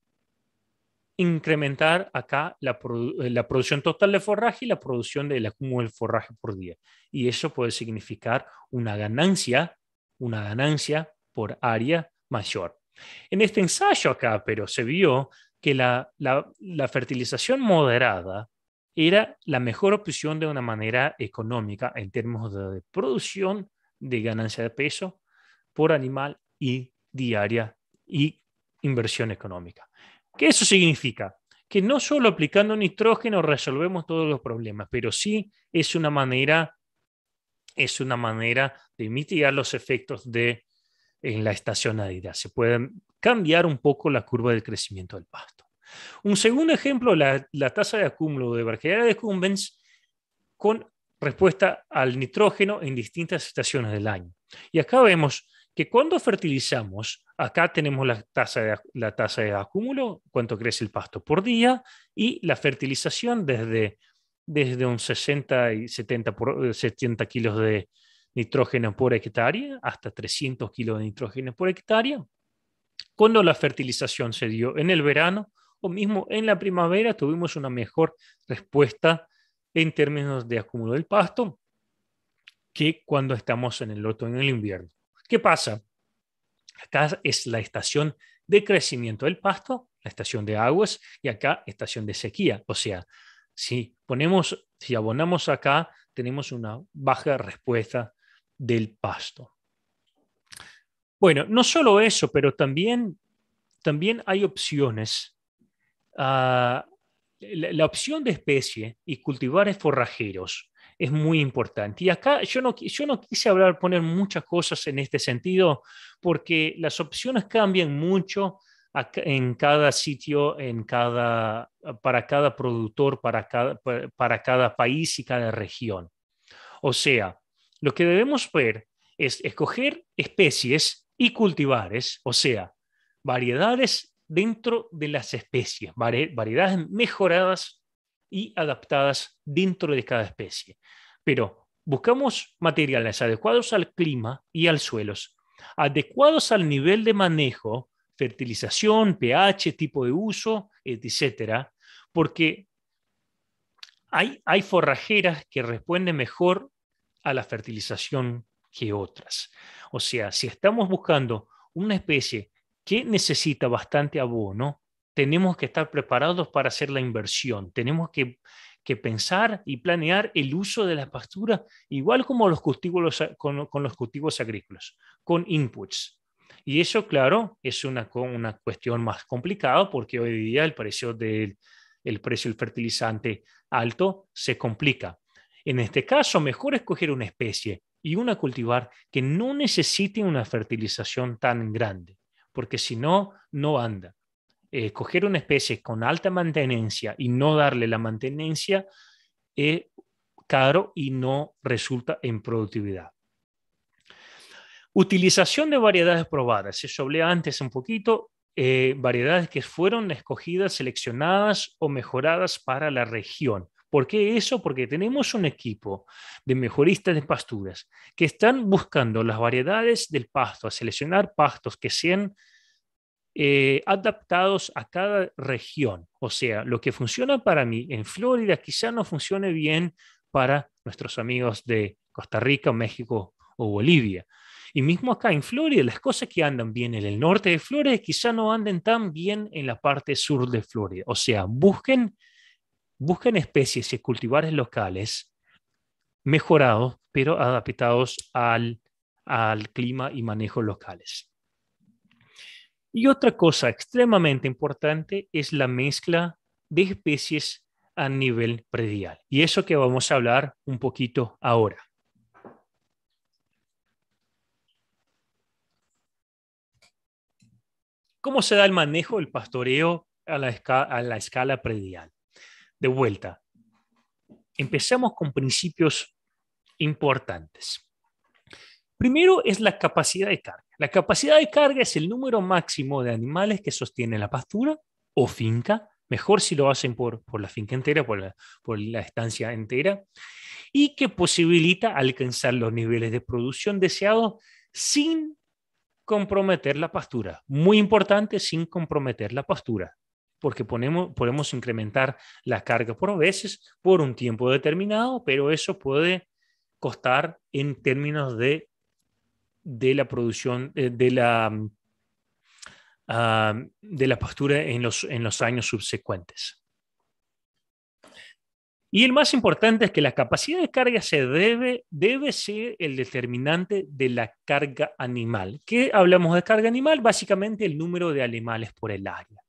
incrementar acá la, eh, producción total de forraje y la producción del acúmulo de forraje por día. Y eso puede significar una ganancia, una ganancia por área mayor. En este ensayo acá, pero se vio que la, fertilización moderada era la mejor opción de una manera económica en términos de, producción de ganancia de peso por animal y diaria y inversión económica. ¿Qué eso significa? Que no solo aplicando nitrógeno resolvemos todos los problemas, pero sí es una manera, es una manera de mitigar los efectos de en la estacionalidad. Se puede cambiar un poco la curva del crecimiento del pasto. Un segundo ejemplo, la, la tasa de acúmulo de bacterias de Cumbens con respuesta al nitrógeno en distintas estaciones del año. Y acá vemos que cuando fertilizamos, acá tenemos la tasa de, la tasa de acúmulo, cuánto crece el pasto por día, y la fertilización desde, desde un 60 y 70, por, 70 eh, kilos de, nitrógeno por hectárea, hasta 300 kilos de nitrógeno por hectárea. Cuando la fertilización se dio en el verano o mismo en la primavera, tuvimos una mejor respuesta en términos de acúmulo del pasto que cuando estamos en el loto en el invierno. ¿Qué pasa? Acá es la estación de crecimiento del pasto, la estación de aguas y acá estación de sequía. O sea, si ponemos, si abonamos acá, tenemos una baja respuesta del pasto. Bueno, no solo eso, pero también, también hay opciones. Ah, la, opción de especie y cultivar forrajeros es muy importante. Y acá yo no, yo no quise hablar, poner muchas cosas en este sentido, porque las opciones cambian mucho en cada sitio, en cada, para cada productor, para cada, para cada país y cada región. O sea, lo que debemos ver es escoger especies y cultivares, o sea, variedades dentro de las especies, variedades mejoradas y adaptadas dentro de cada especie. Pero buscamos materiales adecuados al clima y al suelos, adecuados al nivel de manejo, fertilización, pH, tipo de uso, etcétera, porque hay, hay forrajeras que responden mejor a la fertilización que otras. O sea, si estamos buscando una especie que necesita bastante abono, tenemos que estar preparados para hacer la inversión. Tenemos que, pensar y planear el uso de la pastura igual como los cultivos, con, los cultivos agrícolas, con inputs. Y eso, claro, es una, una cuestión más complicada porque hoy día el precio del el precio del fertilizante alto se complica en este caso, mejor escoger una especie y una cultivar que no necesite una fertilización tan grande, porque si no, no anda. Escoger una especie con alta mantenencia y no darle la mantenencia es caro y no resulta en productividad. Utilización de variedades probadas. Se hablé antes un poquito. Eh, variedades que fueron escogidas, seleccionadas o mejoradas para la región. ¿Por qué eso? Porque tenemos un equipo de mejoristas de pasturas que están buscando las variedades del pasto, a seleccionar pastos que sean eh, adaptados a cada región. O sea, lo que funciona para mí en Florida quizá no funcione bien para nuestros amigos de Costa Rica, México o Bolivia. Y mismo acá en Florida, las cosas que andan bien en el norte de Florida quizá no anden tan bien en la parte sur de Florida. O sea, busquen buscan especies y cultivares locales mejorados, pero adaptados al, clima y manejo locales. Y otra cosa extremadamente importante es la mezcla de especies a nivel predial. Y eso que vamos a hablar un poquito ahora. ¿Cómo se da el manejo del pastoreo a la escala predial? de vuelta, empezamos con principios importantes. Primero es la capacidad de carga. La capacidad de carga es el número máximo de animales que sostiene la pastura o finca, mejor si lo hacen por, por la finca entera, por la, por la estancia entera, y que posibilita alcanzar los niveles de producción deseados sin comprometer la pastura. Muy importante, sin comprometer la pastura porque ponemos, podemos incrementar la carga por veces por un tiempo determinado, pero eso puede costar en términos de, de la producción, eh, de, la, ah, de la postura en los, en los años subsecuentes. Y el más importante es que la capacidad de carga se debe, debe ser el determinante de la carga animal. ¿Qué hablamos de carga animal? Básicamente el número de animales por el área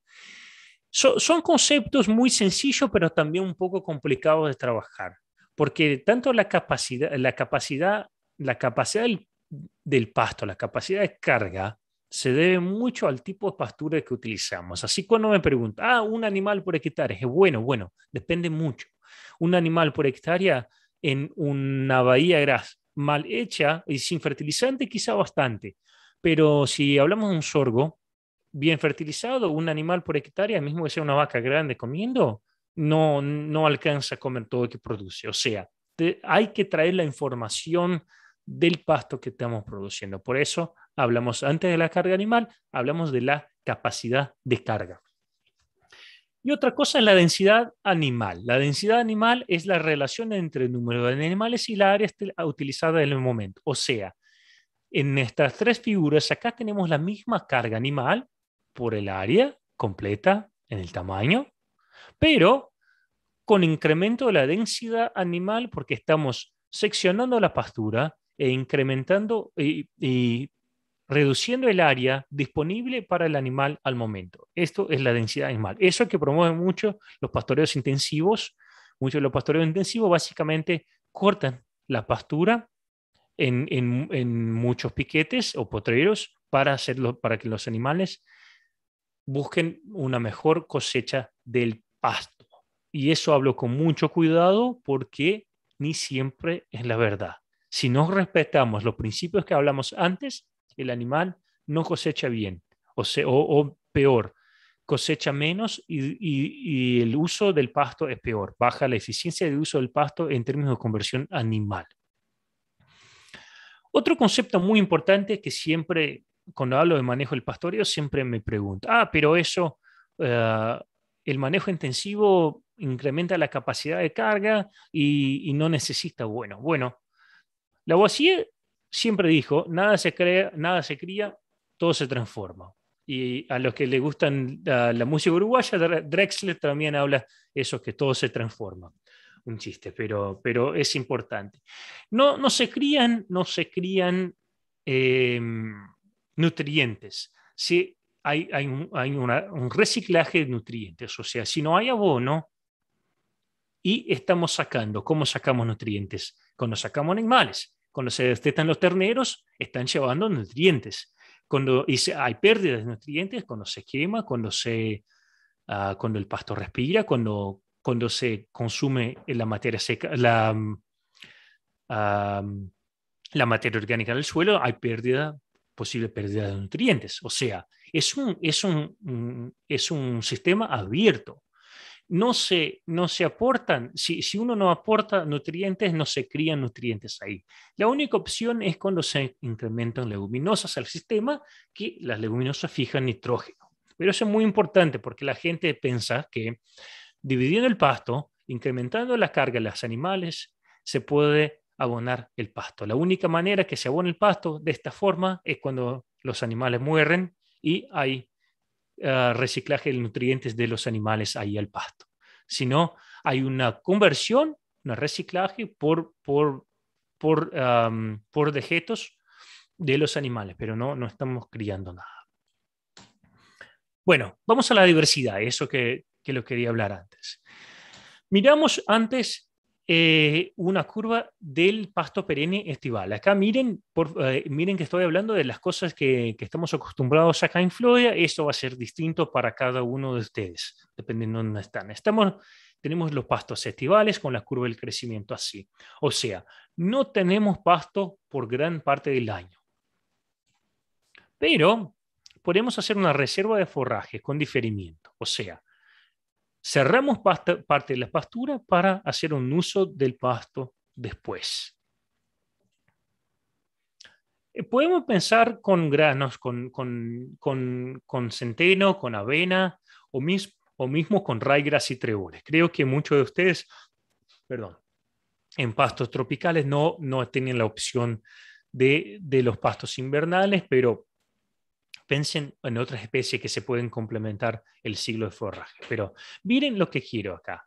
son conceptos muy sencillos, pero también un poco complicados de trabajar, porque tanto la capacidad, la capacidad, la capacidad del, pasto, la capacidad de carga, se debe mucho al tipo de pastura que utilizamos. Así cuando me preguntan, ah, un animal por hectárea, es bueno, bueno, depende mucho. Un animal por hectárea en una bahía gras mal hecha y sin fertilizante, quizá bastante. Pero si hablamos de un sorgo, bien fertilizado, un animal por hectárea, mismo que sea una vaca grande comiendo, no, no alcanza a comer todo lo que produce. O sea, hay que traer la información del pasto que estamos produciendo. Por eso hablamos antes de la carga animal, hablamos de la capacidad de carga. Y otra cosa es la densidad animal. La densidad animal es la relación entre el número de animales y la área utilizada en el momento. O sea, en estas tres figuras, acá tenemos la misma carga animal, por el área completa en el tamaño, pero con incremento de la densidad animal porque estamos seccionando la pastura e incrementando y, reduciendo el área disponible para el animal al momento. Esto es la densidad animal. Eso es que promueven mucho los pastoreos intensivos. Muchos de los pastoreos intensivos básicamente cortan la pastura en, en, en muchos piquetes o potreros para, hacerlo, para que los animales busquen una mejor cosecha del pasto. Y eso hablo con mucho cuidado porque ni siempre es la verdad. Si no respetamos los principios que hablamos antes, el animal no cosecha bien o, o, peor, cosecha menos y, y, el uso del pasto es peor, baja la eficiencia de uso del pasto en términos de conversión animal. Otro concepto muy importante que siempre cuando hablo de manejo del pastoreo, siempre me pregunto, ah, pero eso, eh, el manejo intensivo incrementa la capacidad de carga y, no necesita bueno. Bueno, la Lavoisier siempre dijo, nada se, crea, nada se cría, todo se transforma. Y a los que le gustan la, música uruguaya, Drexler también habla eso, que todo se transforma. Un chiste, pero, pero es importante. No, no se crían, no se crían eh, nutrientes. Si hay, hay, un, reciclaje de nutrientes, o sea, si no hay abono y estamos sacando, ¿cómo sacamos nutrientes? Cuando sacamos animales, cuando se destetan los terneros, están llevando nutrientes. Cuando y hay pérdidas de nutrientes, cuando se quema, cuando, se, ah, cuando el pasto respira, cuando, cuando se consume la materia seca, la, ah, la materia orgánica del suelo, hay pérdida posible pérdida de nutrientes. O sea, es un, es un, mm, es un sistema abierto. No se, no se aportan, si, si uno no aporta nutrientes, no se crían nutrientes ahí. La única opción es cuando se incrementan leguminosas al sistema, que las leguminosas fijan nitrógeno. Pero eso es muy importante porque la gente piensa que dividiendo el pasto, incrementando la carga de los animales, se puede abonar el pasto. La única manera que se abona el pasto de esta forma es cuando los animales mueren y hay eh, reciclaje de nutrientes de los animales ahí al pasto. Si no, hay una conversión, un reciclaje por, por, por, dejetos de los animales, pero no, no estamos criando nada. Bueno, vamos a la diversidad, eso que, que lo quería hablar antes. Miramos antes eh, una curva del pasto perenne estival. Acá miren, eh, miren que estoy hablando de las cosas que, estamos acostumbrados acá en Florida. Esto va a ser distinto para cada uno de ustedes, dependiendo de dónde están. tenemos los pastos estivales con la curva del crecimiento así. O sea, no tenemos pasto por gran parte del año. Pero podemos hacer una reserva de forraje con diferimiento. O sea, cerramos parte de la pastura para hacer un uso del pasto después. Eh, podemos pensar con granos, con, centeno, con avena o, mismo con raigras y treboles. Creo que muchos de ustedes, perdón, en pastos tropicales no, no tienen la opción de los pastos invernales, pero pensen en otras especies que se pueden complementar el siglo de forraje. Pero miren lo que quiero acá.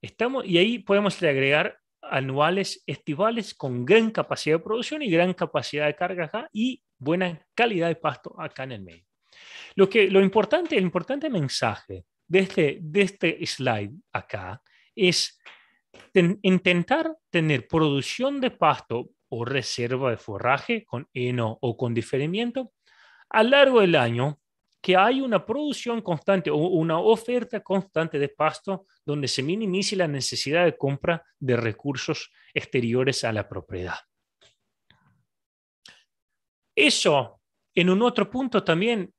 Estamos, y ahí podemos agregar anuales estivales con gran capacidad de producción y gran capacidad de carga acá y buena calidad de pasto acá en el medio. Lo, que, lo importante, el importante mensaje de este, de este slide acá es intentar tener producción de pasto o reserva de forraje con heno o con diferimiento a largo del año que hay una producción constante o una oferta constante de pasto donde se minimice la necesidad de compra de recursos exteriores a la propiedad. Eso, en un otro punto también,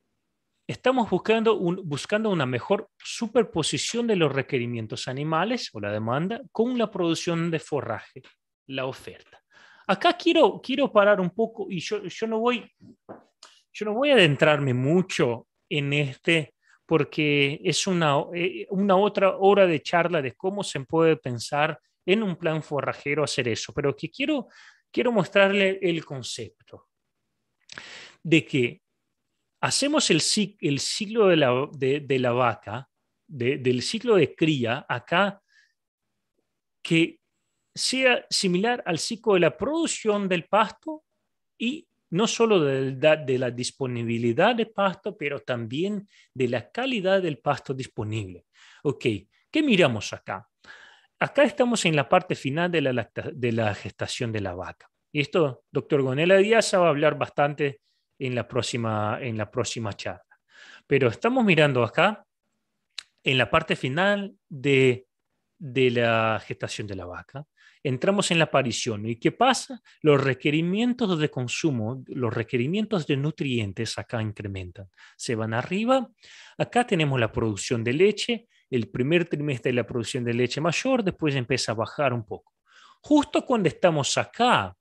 estamos buscando, buscando una mejor superposición de los requerimientos animales o la demanda con la producción de forraje, la oferta. Acá quiero, quiero parar un poco y yo, yo no voy yo no voy a adentrarme mucho en este porque es una, eh, una otra hora de charla de cómo se puede pensar en un plan forrajero hacer eso, pero que quiero, quiero mostrarle el concepto de que hacemos el, el ciclo de la, vaca, del ciclo de cría acá, que sea similar al ciclo de la producción del pasto y no solo de la, disponibilidad de pasto, pero también de la calidad del pasto disponible. Ok, ¿qué miramos acá? Acá estamos en la parte final de la, gestación de la vaca. Y esto, doctor Gonela Díaz va a hablar bastante en la próxima, charla. Pero estamos mirando acá en la parte final de la gestación de la vaca entramos en la aparición. ¿Y qué pasa? Los requerimientos de consumo, los requerimientos de nutrientes acá incrementan. Se van arriba. Acá tenemos la producción de leche. El primer trimestre de la producción de leche mayor, después empieza a bajar un poco. Justo cuando estamos acá,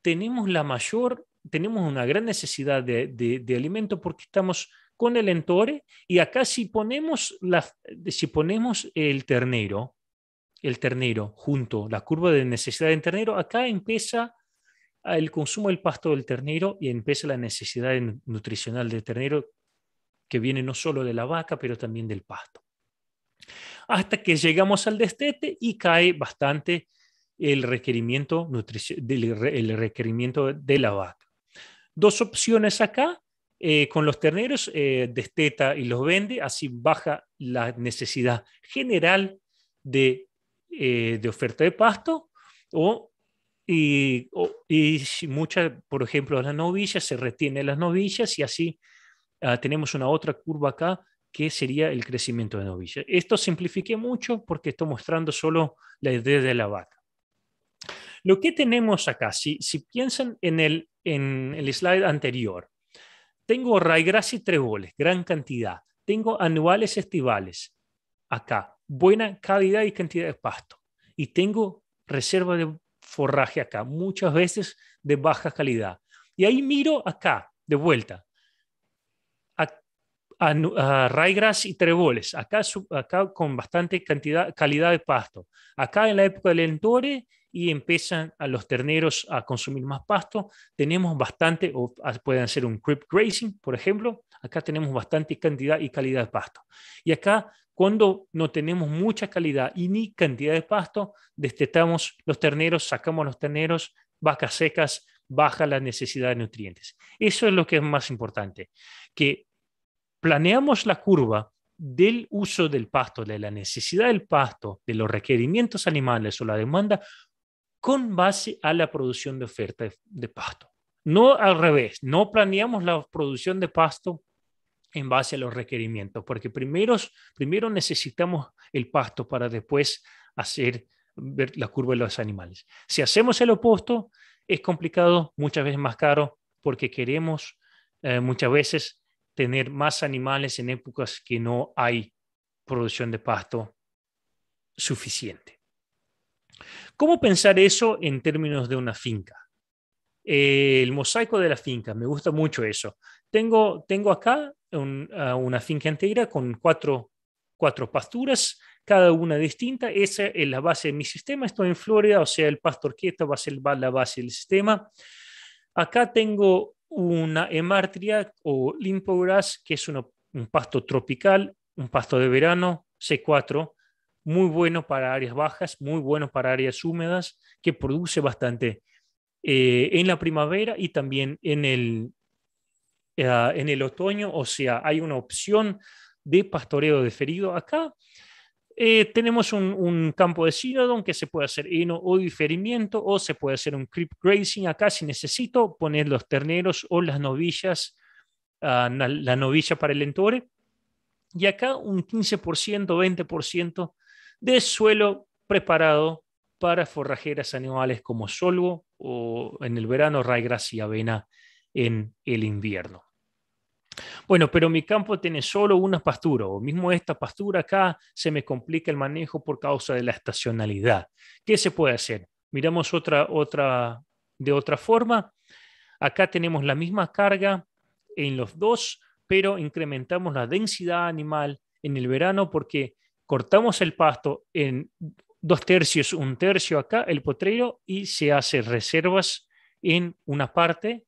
tenemos la mayor, tenemos una gran necesidad de, de, alimento porque estamos con el entore y acá si ponemos, la, si ponemos el ternero, el ternero junto, la curva de necesidad del ternero, acá empieza el consumo del pasto del ternero y empieza la necesidad nutricional del ternero que viene no solo de la vaca, pero también del pasto. Hasta que llegamos al destete y cae bastante el requerimiento, requerimiento de la vaca. Dos opciones acá, eh, con los terneros, eh, desteta y los vende, así baja la necesidad general de eh, de oferta de pasto o y, muchas, por ejemplo, las novillas, se retienen las novillas y así ah, tenemos una otra curva acá que sería el crecimiento de novillas. Esto simplifique mucho porque estoy mostrando solo la idea de la vaca. Lo que tenemos acá, si, piensan en el, en el slide anterior, tengo raigras y treboles, gran cantidad. Tengo anuales estivales acá buena calidad y cantidad de pasto. Y tengo reserva de forraje acá, muchas veces de baja calidad. Y ahí miro acá, de vuelta, a, raigras y treboles, acá, acá con bastante cantidad, calidad de pasto. Acá en la época del entore y empiezan a los terneros a consumir más pasto, tenemos bastante, o pueden ser un creep grazing, por ejemplo, acá tenemos bastante cantidad y calidad de pasto. Y acá cuando no tenemos mucha calidad y ni cantidad de pasto, destetamos los terneros, sacamos los terneros, vacas secas, baja la necesidad de nutrientes. Eso es lo que es más importante, que planeamos la curva del uso del pasto, de la necesidad del pasto, de los requerimientos animales o la demanda con base a la producción de oferta de, pasto. No al revés, no planeamos la producción de pasto en base a los requerimientos, porque primero, primero necesitamos el pasto para después hacer ver la curva de los animales. Si hacemos el opuesto, es complicado, muchas veces más caro, porque queremos eh, muchas veces tener más animales en épocas que no hay producción de pasto suficiente. ¿Cómo pensar eso en términos de una finca? Eh, el mosaico de la finca, me gusta mucho eso. Tengo, tengo acá una finca entera con cuatro, cuatro pasturas, cada una distinta. Esa es la base de mi sistema. Estoy en Florida, o sea, el pasto orquesta va a ser la base del sistema. Acá tengo una hemartria o limpogras, que es un pasto tropical, un pasto de verano, C4, muy bueno para áreas bajas, muy bueno para áreas húmedas, que produce bastante eh, en la primavera y también en el, eh, en el otoño, o sea, hay una opción de pastoreo de ferido acá. Eh, tenemos un, campo de sínodon que se puede hacer heno o diferimiento, o se puede hacer un creep grazing acá si necesito poner los terneros o las novillas, ah, la novilla para el entore. Y acá un 15%, 20% de suelo preparado para forrajeras animales como solvo o en el verano, raigras y avena en el invierno. Bueno, pero mi campo tiene solo una pastura, o mismo esta pastura acá se me complica el manejo por causa de la estacionalidad. ¿Qué se puede hacer? Miramos otra, otra, de otra forma. Acá tenemos la misma carga en los dos, pero incrementamos la densidad animal en el verano porque cortamos el pasto en dos tercios, un tercio acá, el potrero, y se hace reservas en una parte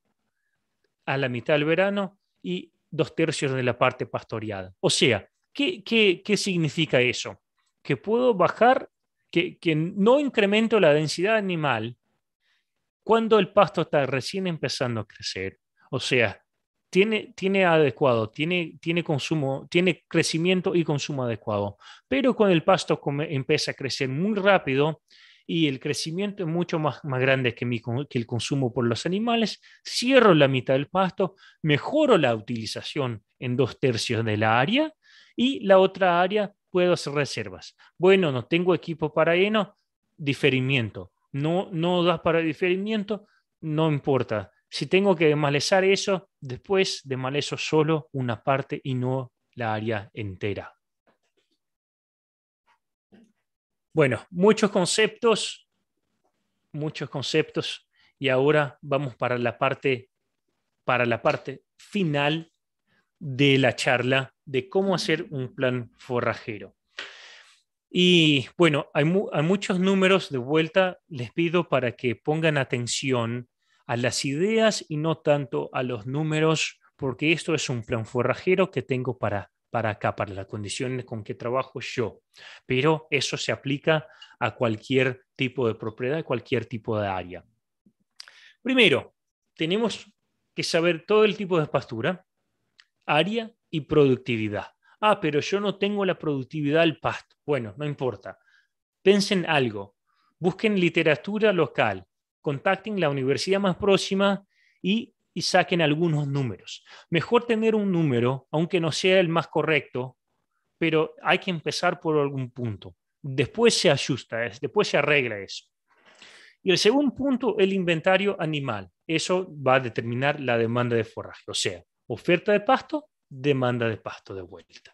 a la mitad del verano y dos tercios de la parte pastoreada. O sea, ¿qué, qué, qué significa eso? Que puedo bajar, que, que no incremento la densidad animal cuando el pasto está recién empezando a crecer. O sea, tiene, tiene, adecuado, tiene, tiene consumo, tiene crecimiento y consumo adecuado. Pero cuando el pasto come, empieza a crecer muy rápido, y el crecimiento es mucho más, más grande que, el consumo por los animales, cierro la mitad del pasto, mejoro la utilización en dos tercios de la área y la otra área puedo hacer reservas. Bueno, no tengo equipo para heno, diferimiento. No, no das para diferimiento, no importa. Si tengo que desmalezar eso, después desmalezo solo una parte y no la área entera. Bueno, muchos conceptos, muchos conceptos. Y ahora vamos para la parte, para la parte final de la charla de cómo hacer un plan forrajero. Y bueno, hay, hay, muchos números de vuelta. Les pido para que pongan atención a las ideas y no tanto a los números, porque esto es un plan forrajero que tengo para para acá, para las condiciones con que trabajo yo. Pero eso se aplica a cualquier tipo de propiedad, cualquier tipo de área. Primero, tenemos que saber todo el tipo de pastura, área y productividad. Ah, pero yo no tengo la productividad del pasto. Bueno, no importa. Pensen algo. Busquen literatura local. Contacten la universidad más próxima y y saquen algunos números. Mejor tener un número, aunque no sea el más correcto, pero hay que empezar por algún punto. Después se ajusta, después se arregla eso. Y el segundo punto, el inventario animal. Eso va a determinar la demanda de forraje, o sea, oferta de pasto, demanda de pasto de vuelta.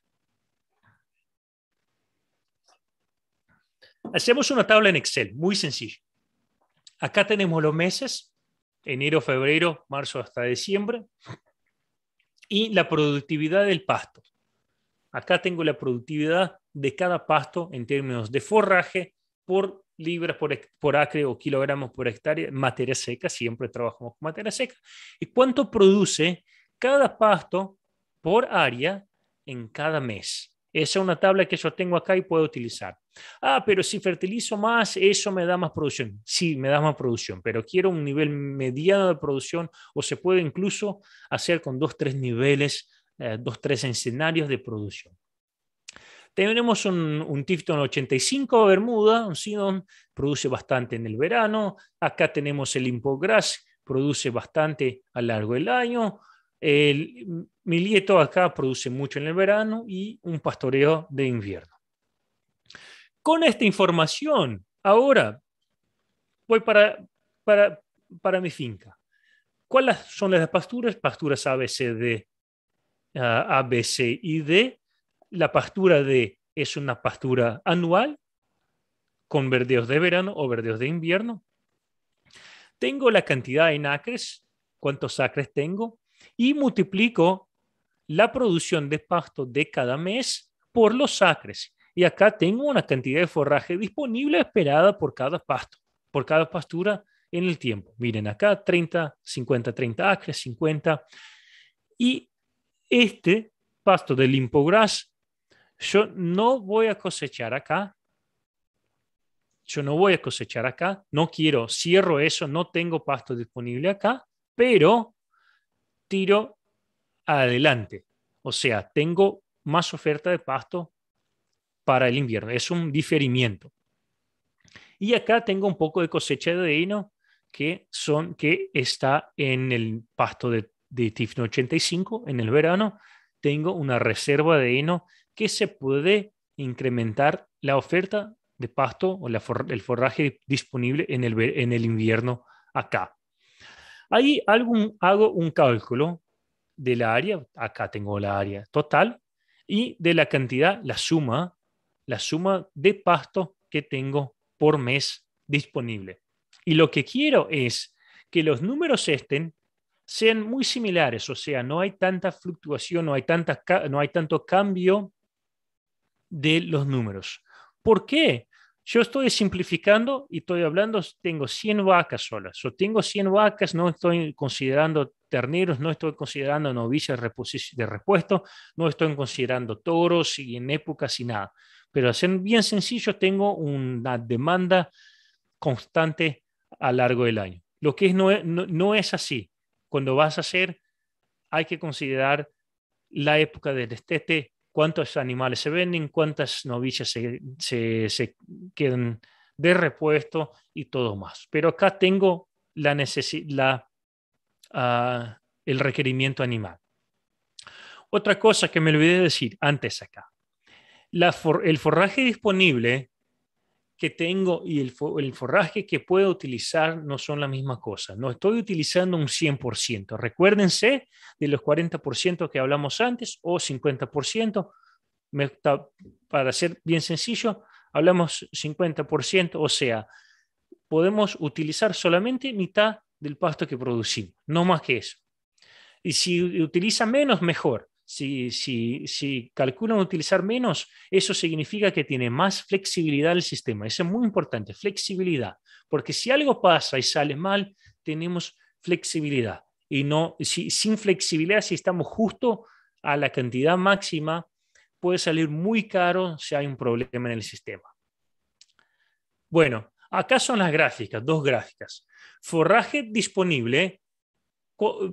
Hacemos una tabla en Excel, muy sencilla. Acá tenemos los meses, enero, febrero, marzo hasta diciembre. Y la productividad del pasto. Acá tengo la productividad de cada pasto en términos de forraje por libras por, acre o kilogramos por hectárea, materia seca, siempre trabajamos con materia seca, y cuánto produce cada pasto por área en cada mes. Esa es una tabla que yo tengo acá y puedo utilizar. Ah, pero si fertilizo más, eso me da más producción. Sí, me da más producción, pero quiero un nivel mediano de producción o se puede incluso hacer con dos, tres niveles, eh, dos, tres escenarios de producción. Tenemos un, Tifton 85 Bermuda, un Sidon, produce bastante en el verano. Acá tenemos el Impogras, produce bastante a lo largo del año. El Milieto acá produce mucho en el verano y un pastoreo de invierno con esta información, ahora voy para, para, mi finca. ¿Cuáles son las pasturas? Pasturas ABCD, B, y D. La pastura D es una pastura anual con verdeos de verano o verdeos de invierno. Tengo la cantidad en acres, cuántos acres tengo, y multiplico la producción de pasto de cada mes por los acres y acá tengo una cantidad de forraje disponible esperada por cada pasto, por cada pastura en el tiempo. Miren acá, 30, 50, 30 acres, 50. Y este pasto del limpogras, yo no voy a cosechar acá. Yo no voy a cosechar acá, no quiero, cierro eso, no tengo pasto disponible acá, pero tiro adelante. O sea, tengo más oferta de pasto para el invierno. Es un diferimiento. Y acá tengo un poco de cosecha de heno que, son, que está en el pasto de, de Tifno 85 en el verano. Tengo una reserva de heno que se puede incrementar la oferta de pasto o el forraje disponible en el, en el invierno acá. Ahí hago un cálculo de la área, acá tengo la área total, y de la cantidad, la suma la suma de pasto que tengo por mes disponible. Y lo que quiero es que los números estén sean muy similares, o sea, no hay tanta fluctuación, no hay, no hay tanto cambio de los números. ¿Por qué? Yo estoy simplificando y estoy hablando, tengo 100 vacas solas, o tengo 100 vacas, no estoy considerando terneros, no estoy considerando novillas de repuesto, no estoy considerando toros y en épocas y nada pero hacen bien sencillo, tengo una demanda constante a lo largo del año. Lo que es, no, es así. Cuando vas a hacer, hay que considerar la época del estete, cuántos animales se venden, cuántas novillas se, se, quedan de repuesto y todo más. Pero acá tengo la ah, el requerimiento animal. Otra cosa que me olvidé de decir antes acá el forraje disponible que tengo y el, forraje que puedo utilizar no son la misma cosa. No estoy utilizando un 100%. Recuérdense de los 40% que hablamos antes o 50%. para ser bien sencillo, hablamos 50%, o sea, podemos utilizar solamente mitad del pasto que producimos, no más que eso. Y si utiliza menos, mejor. Si, calculan utilizar menos, eso significa que tiene más flexibilidad el sistema. Eso es muy importante, flexibilidad. Porque si algo pasa y sale mal, tenemos flexibilidad. Y no, sin flexibilidad, si estamos justo a la cantidad máxima, puede salir muy caro si hay un problema en el sistema. Bueno, acá son las gráficas, dos gráficas. Forraje disponible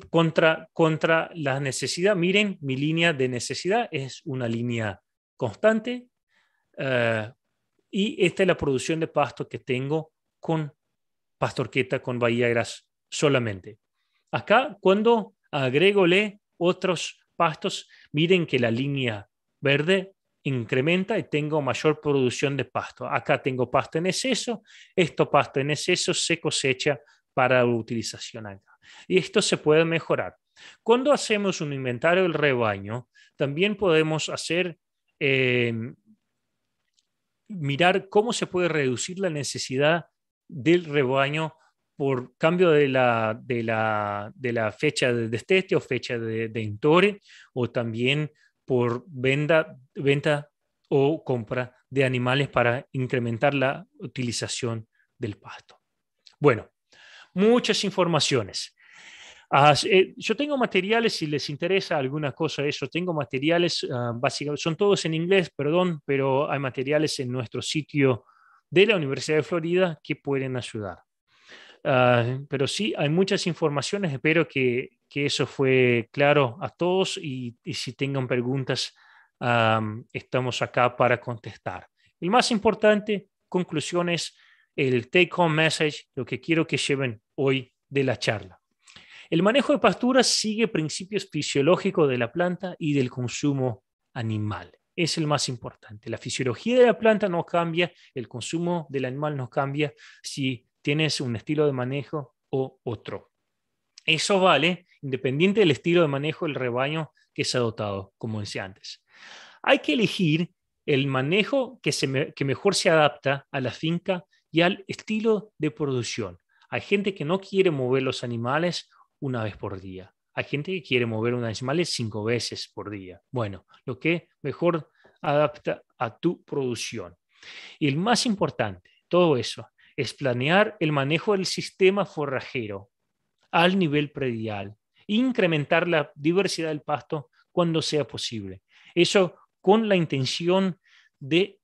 contra, contra la necesidad. Miren, mi línea de necesidad es una línea constante eh, y esta es la producción de pasto que tengo con pastorqueta, con bahía gras solamente. Acá, cuando agregole otros pastos, miren que la línea verde incrementa y tengo mayor producción de pasto. Acá tengo pasto en exceso, esto pasto en exceso se cosecha para utilización acá y esto se puede mejorar. Cuando hacemos un inventario del rebaño, también podemos hacer, em, mirar cómo se puede reducir la necesidad del rebaño por cambio de la, fecha de destete o fecha de, de intore, o también por venta o compra de animales para incrementar la utilización del pasto. Bueno, muchas informaciones. Ah, eh, yo tengo materiales, si les interesa alguna cosa eso, tengo materiales, ah, básicamente, son todos en inglés, perdón, pero hay materiales en nuestro sitio de la Universidad de Florida que pueden ayudar. Ah, pero sí, hay muchas informaciones, espero que, eso fue claro a todos y, si tengan preguntas, estamos acá para contestar. El más importante, conclusiones, el take-home message, lo que quiero que lleven hoy de la charla. El manejo de pasturas sigue principios fisiológicos de la planta y del consumo animal. Es el más importante. La fisiología de la planta no cambia, el consumo del animal no cambia si tienes un estilo de manejo o otro. Eso vale independiente del estilo de manejo del rebaño que se ha dotado, como decía antes. Hay que elegir el manejo que, se que mejor se adapta a la finca y al estilo de producción. Hay gente que no quiere mover los animales una vez por día. Hay gente que quiere mover los animales cinco veces por día. Bueno, lo que mejor adapta a tu producción. Y el más importante, todo eso, es planear el manejo del sistema forrajero al nivel predial, incrementar la diversidad del pasto cuando sea posible. Eso con la intención de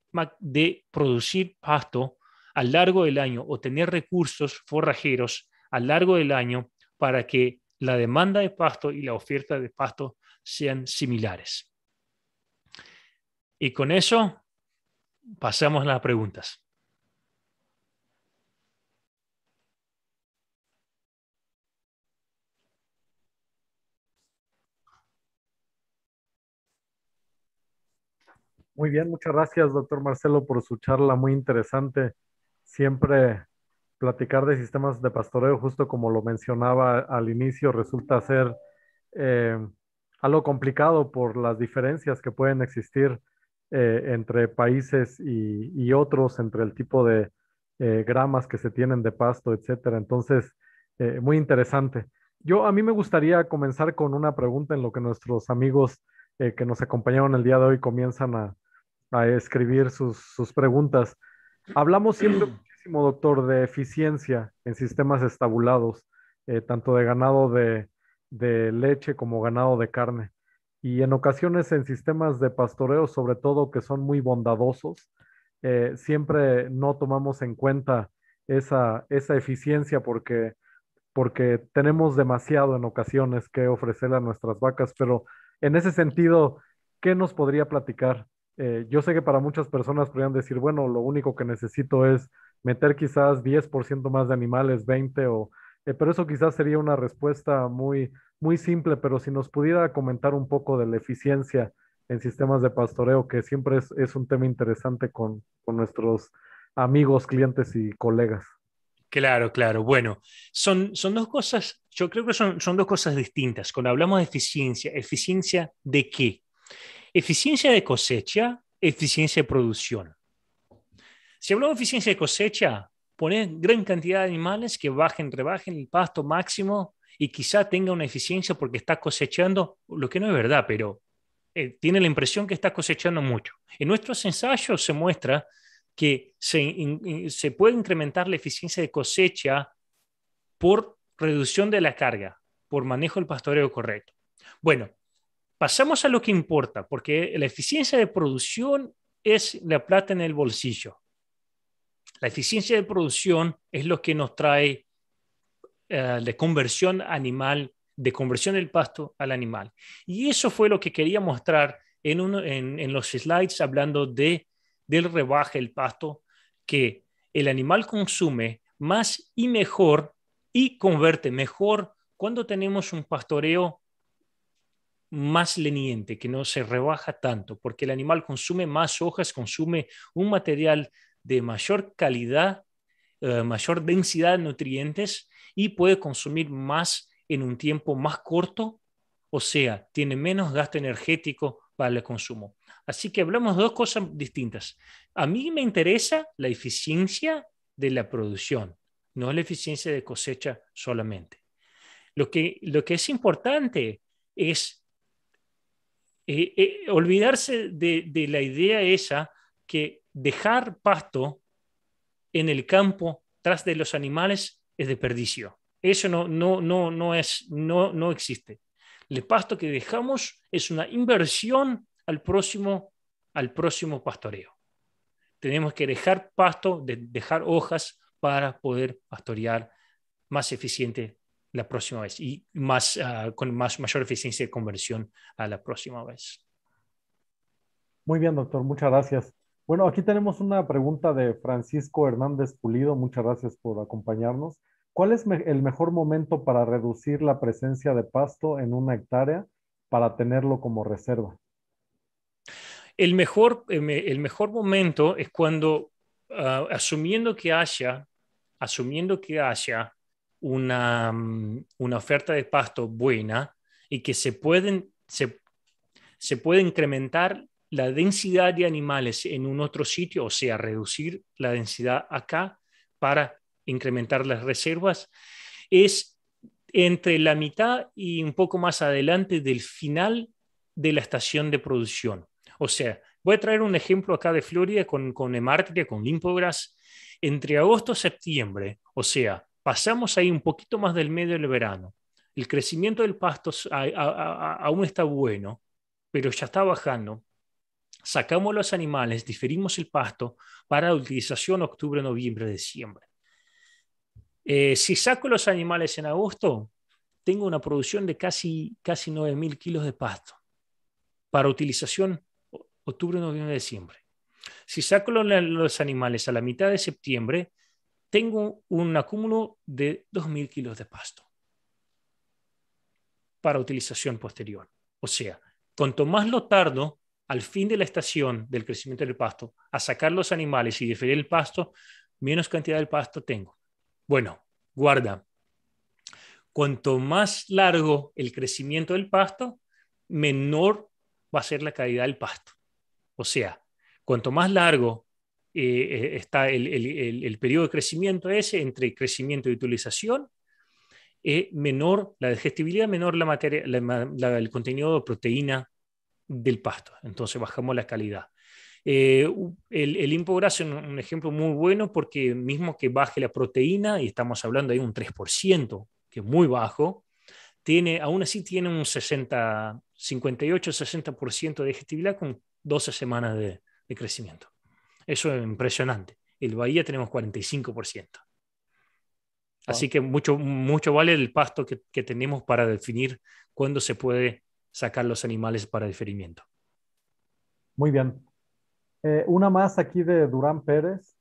producir pasto a largo del año o tener recursos forrajeros a lo largo del año para que la demanda de pasto y la oferta de pasto sean similares. Y con eso pasamos a las preguntas. Muy bien, muchas gracias, doctor Marcelo, por su charla muy interesante siempre platicar de sistemas de pastoreo, justo como lo mencionaba al inicio, resulta ser eh, algo complicado por las diferencias que pueden existir eh, entre países y, otros, entre el tipo de eh, gramas que se tienen de pasto, etcétera. Entonces, muy interesante. Yo a mí me gustaría comenzar con una pregunta en lo que nuestros amigos que nos acompañaron el día de hoy comienzan a, escribir sus preguntas. Hablamos siempre doctor, de eficiencia en sistemas estabulados, eh, tanto de ganado de, leche como ganado de carne. Y en ocasiones en sistemas de pastoreo, sobre todo que son muy bondadosos, eh, siempre no tomamos en cuenta esa, esa eficiencia porque, porque tenemos demasiado en ocasiones que ofrecer a nuestras vacas. Pero en ese sentido, ¿qué nos podría platicar? Eh, yo sé que para muchas personas podrían decir, bueno, lo único que necesito es meter quizás 10% más de animales, 20 o... Eh, pero eso quizás sería una respuesta muy, muy simple, pero si nos pudiera comentar un poco de la eficiencia en sistemas de pastoreo, que siempre es, un tema interesante con, nuestros amigos, clientes y colegas. Claro, claro. Bueno, son, son dos cosas, yo creo que son, son dos cosas distintas. Cuando hablamos de eficiencia, ¿eficiencia de qué? Eficiencia de cosecha, eficiencia de producción. Si hablamos de eficiencia de cosecha, poner gran cantidad de animales que bajen, rebajen el pasto máximo y quizá tenga una eficiencia porque está cosechando, lo que no es verdad, pero eh, tiene la impresión que está cosechando mucho. En nuestros ensayos se muestra que se puede incrementar la eficiencia de cosecha por reducción de la carga, por manejo del pastoreo correcto. Bueno, pasamos a lo que importa, porque la eficiencia de producción es la plata en el bolsillo. La eficiencia de producción es lo que nos trae eh, de conversión animal, de conversión del pasto al animal. Y eso fue lo que quería mostrar en, los slides hablando de, del rebaje del pasto, que el animal consume más y mejor y convierte mejor cuando tenemos un pastoreo más leniente, que no se rebaja tanto, porque el animal consume más hojas, consume un material de mayor calidad, eh, mayor densidad de nutrientes y puede consumir más en un tiempo más corto, o sea, tiene menos gasto energético para el consumo. Así que hablamos de dos cosas distintas. A mí me interesa la eficiencia de la producción, no la eficiencia de cosecha solamente. Lo que, lo que es importante es eh, eh, olvidarse de, la idea esa que dejar pasto en el campo tras de los animales es desperdicio. Eso no, no, no, no, es, no, no existe. El pasto que dejamos es una inversión al próximo, al próximo pastoreo. Tenemos que dejar pasto, de, dejar hojas para poder pastorear más eficiente la próxima vez y más, ah, con más, mayor eficiencia de conversión a la próxima vez. Muy bien, doctor. Muchas gracias. Bueno, aquí tenemos una pregunta de Francisco Hernández Pulido. Muchas gracias por acompañarnos. ¿Cuál es el mejor momento para reducir la presencia de pasto en una hectárea para tenerlo como reserva? El mejor, eh, el mejor momento es cuando, ah, asumiendo que haya, asumiendo que haya una, mm, una, oferta de pasto buena y que se, pueden, se, se puede incrementar la densidad de animales en un otro sitio, o sea, reducir la densidad acá para incrementar las reservas, es entre la mitad y un poco más adelante del final de la estación de producción. O sea, voy a traer un ejemplo acá de Florida con, con Emartria, con Limpogras. Entre agosto y septiembre, o sea, pasamos ahí un poquito más del medio del verano, el crecimiento del pasto aún está bueno, pero ya está bajando sacamos los animales, diferimos el pasto para utilización octubre, noviembre, diciembre. Eh, si saco los animales en agosto, tengo una producción de casi, casi 9.000 kilos de pasto para utilización octubre, noviembre, diciembre. Si saco los, animales a la mitad de septiembre, tengo un acúmulo de 2.000 kilos de pasto para utilización posterior. O sea, cuanto más lo tardo, al fin de la estación del crecimiento del pasto a sacar los animales y diferir el pasto, menos cantidad de pasto tengo. Bueno, guarda. Cuanto más largo el crecimiento del pasto, menor va a ser la calidad del pasto. O sea, cuanto más largo eh, eh, está el, periodo de crecimiento ese entre crecimiento y utilización, eh, menor la digestibilidad, menor la materia, el contenido de proteína del pasto. Entonces bajamos la calidad. Eh, el, el es un ejemplo muy bueno porque mismo que baje la proteína, y estamos hablando de un 3%, que es muy bajo, tiene, aún así tiene un 58-60% de digestibilidad con 12 semanas de, crecimiento. Eso es impresionante. El Bahía tenemos 45%. Así que mucho, mucho vale el pasto que tenemos para definir cuándo se puede sacar los animales para el ferimiento. Muy bien. Eh, una más aquí de Durán Pérez.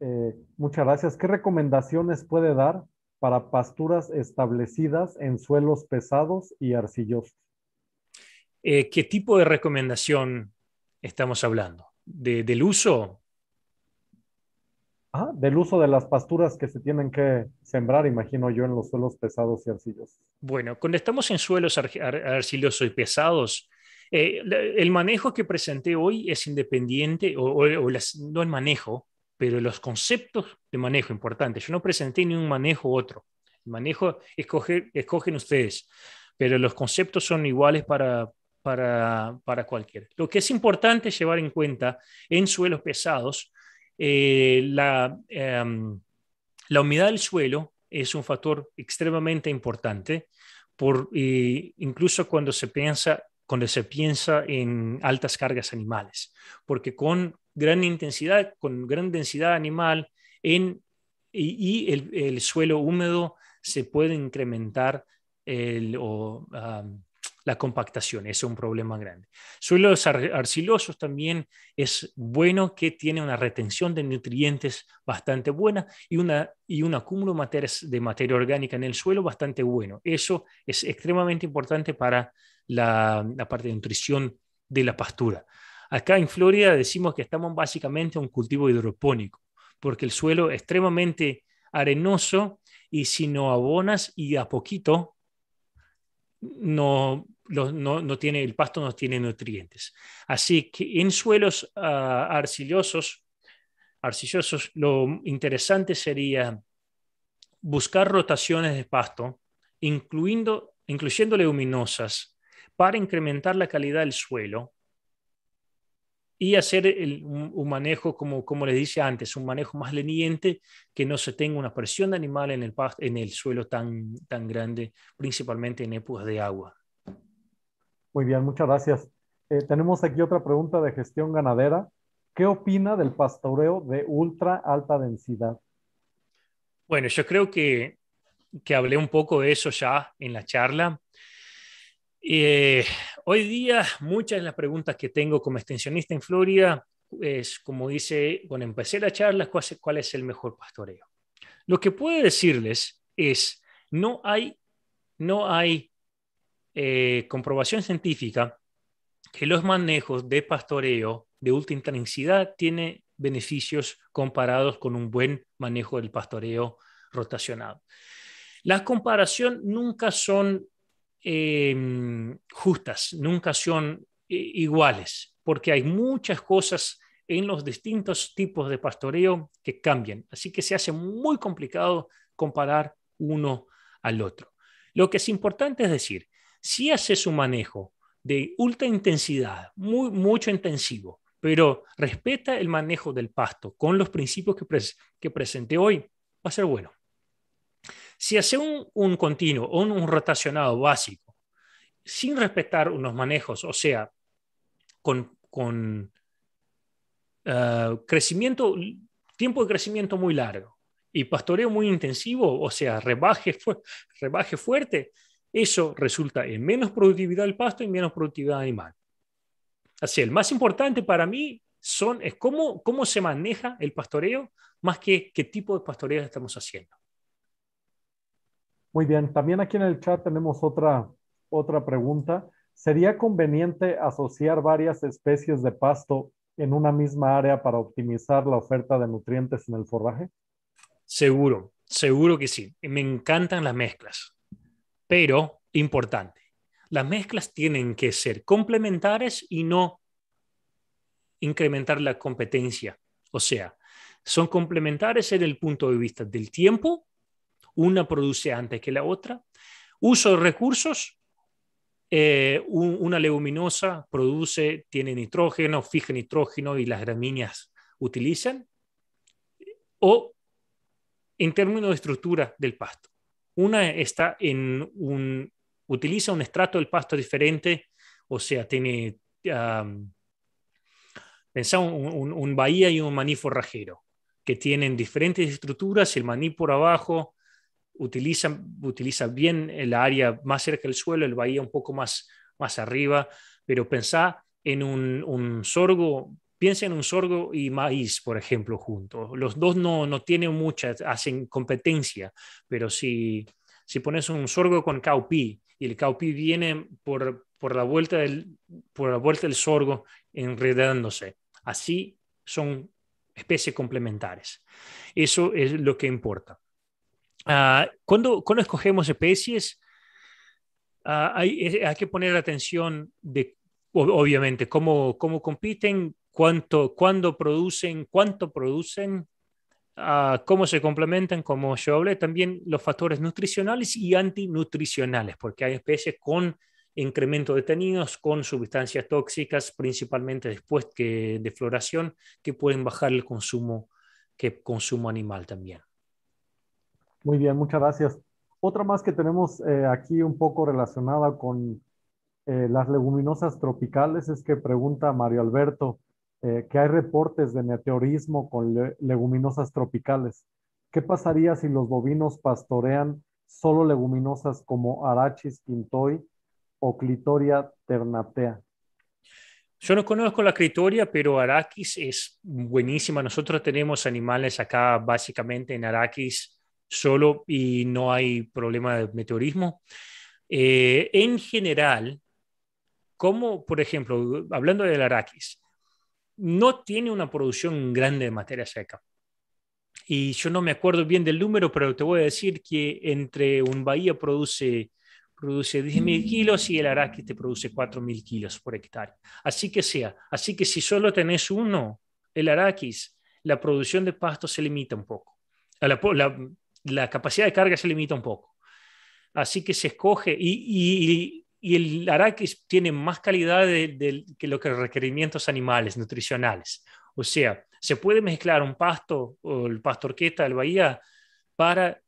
Eh, muchas gracias. ¿Qué recomendaciones puede dar para pasturas establecidas en suelos pesados y arcillosos? Eh, ¿Qué tipo de recomendación estamos hablando? ¿Del uso? Ah, del uso de las pasturas que se tienen que sembrar, imagino yo, en los suelos pesados y arcillosos. Bueno, cuando estamos en suelos arcillosos y pesados, eh, el manejo que presenté hoy es independiente, o, no el manejo, pero los conceptos de manejo importantes. Yo no presenté ni un manejo otro. El manejo escogen ustedes, pero los conceptos son iguales para, para, para cualquiera. Lo que es importante llevar en cuenta en suelos pesados eh, la, em, la humedad del suelo es un factor extremadamente importante, por, eh, incluso cuando se, piensa, cuando se piensa en altas cargas animales, porque con gran intensidad, con gran densidad animal en, y, el, suelo húmedo se puede incrementar el, la compactación. Ese es un problema grande. Suelos arcilosos arcillosos también es bueno que tiene una retención de nutrientes bastante buena y, una, y un acúmulo de, materia orgánica en el suelo bastante bueno. Eso es extremadamente importante para la, parte de nutrición de la pastura. Acá en Florida decimos que estamos básicamente en un cultivo hidropónico, porque el suelo es extremadamente arenoso y si no abonas y a poquito, no, no, tiene, el pasto no tiene nutrientes. Así que en suelos ah, arcillosos, arcillosos, lo interesante sería buscar rotaciones de pasto, incluyendo, incluyendo leguminosas, para incrementar la calidad del suelo y hacer un, manejo, como, como les dije antes, un manejo más leniente, que no se tenga una presión de animal en el, en el suelo tan, tan grande, principalmente en épocas de agua. Muy bien, muchas gracias. Eh, tenemos aquí otra pregunta de gestión ganadera. ¿Qué opina del pastoreo de ultra alta densidad? Bueno, yo creo que, que hablé un poco de eso ya en la charla. Eh, hoy día, muchas de las preguntas que tengo como extensionista en Florida es, como dice, cuando empecé la charla, ¿cuál es, cuál es el mejor pastoreo? Lo que puedo decirles es, no hay, no hay eh, comprobación científica que los manejos de pastoreo de última intensidad tiene beneficios comparados con un buen manejo del pastoreo rotacionado. Las comparaciones nunca son em, justas, nunca son eh, iguales, porque hay muchas cosas en los distintos tipos de pastoreo que cambian. Así que se hace muy complicado comparar uno al otro. Lo que es importante es decir si hace su manejo de ultra intensidad, muy, mucho intensivo, pero respeta el manejo del pasto con los principios que, presenté hoy, va a ser bueno. Si hace un, un continuo o un, rotacionado básico, sin respetar unos manejos, o sea, con, eh, crecimiento, tiempo de crecimiento muy largo y pastoreo muy intensivo, o sea, rebaje, rebaje fuerte, eso resulta en menos productividad del pasto y menos productividad animal. Así, el más importante para mí son, es cómo, cómo se maneja el pastoreo más que qué tipo de pastoreo estamos haciendo. Muy bien, también aquí en el chat tenemos otra, otra pregunta. ¿Sería conveniente asociar varias especies de pasto en una misma área para optimizar la oferta de nutrientes en el forraje? Seguro, seguro que sí. Me encantan las mezclas. Pero, importante, las mezclas tienen que ser complementares y no incrementar la competencia. O sea, son complementares en el punto de vista del tiempo, una produce antes que la otra, uso de recursos, eh, una leguminosa produce, tiene nitrógeno, fija nitrógeno y las gramíneas utilizan, o en términos de estructura del pasto. Una está en un, utiliza un estrato del pasto diferente, o sea, tiene, pensá un, un, bahía y un maní forrajero, que tienen diferentes estructuras, el maní por abajo utiliza, utiliza bien el área más cerca del suelo, el bahía un poco más, más arriba, pero pensá en un, un sorgo Piensen en un sorgo y maíz, por ejemplo, juntos. Los dos no, no tienen mucha, hacen competencia, pero si, si pones un sorgo con caupí y el caupí viene por, por, la vuelta del, por la vuelta del sorgo enredándose, así son especies complementares. Eso es lo que importa. Ah, cuando, cuando escogemos especies, ah, hay, hay, que poner atención de, obviamente, cómo, cómo compiten, cuánto, cuándo producen, cuánto producen, ah, cómo se complementan, como yo hablé, también los factores nutricionales y antinutricionales, porque hay especies con incremento de tenidos, con sustancias tóxicas, principalmente después que, de floración, que pueden bajar el consumo, que consumo animal también. Muy bien, muchas gracias. Otra más que tenemos eh, aquí un poco relacionada con eh, las leguminosas tropicales es que pregunta Mario Alberto, eh, que hay reportes de meteorismo con leguminosas tropicales. ¿Qué pasaría si los bovinos pastorean solo leguminosas como Arachis quintoi o Clitoria ternatea? Yo no conozco la Clitoria pero Arachis es buenísima. Nosotros tenemos animales acá básicamente en Arachis solo y no hay problema de meteorismo. Eh, en general, como por ejemplo, hablando del Arachis no tiene una producción grande de materia seca. Y yo no me acuerdo bien del número, pero te voy a decir que entre un bahía produce, produce 10.000 kilos y el Araque te produce 4.000 kilos por hectárea. Así que sea, así que si solo tenés uno, el araquis, la producción de pasto se limita un poco. La, capacidad de carga se limita un poco. Así que se escoge y y el araque tiene más calidad que los requerimientos animales, nutricionales. O sea, se puede mezclar un pasto o el pasto orquesta del Bahía para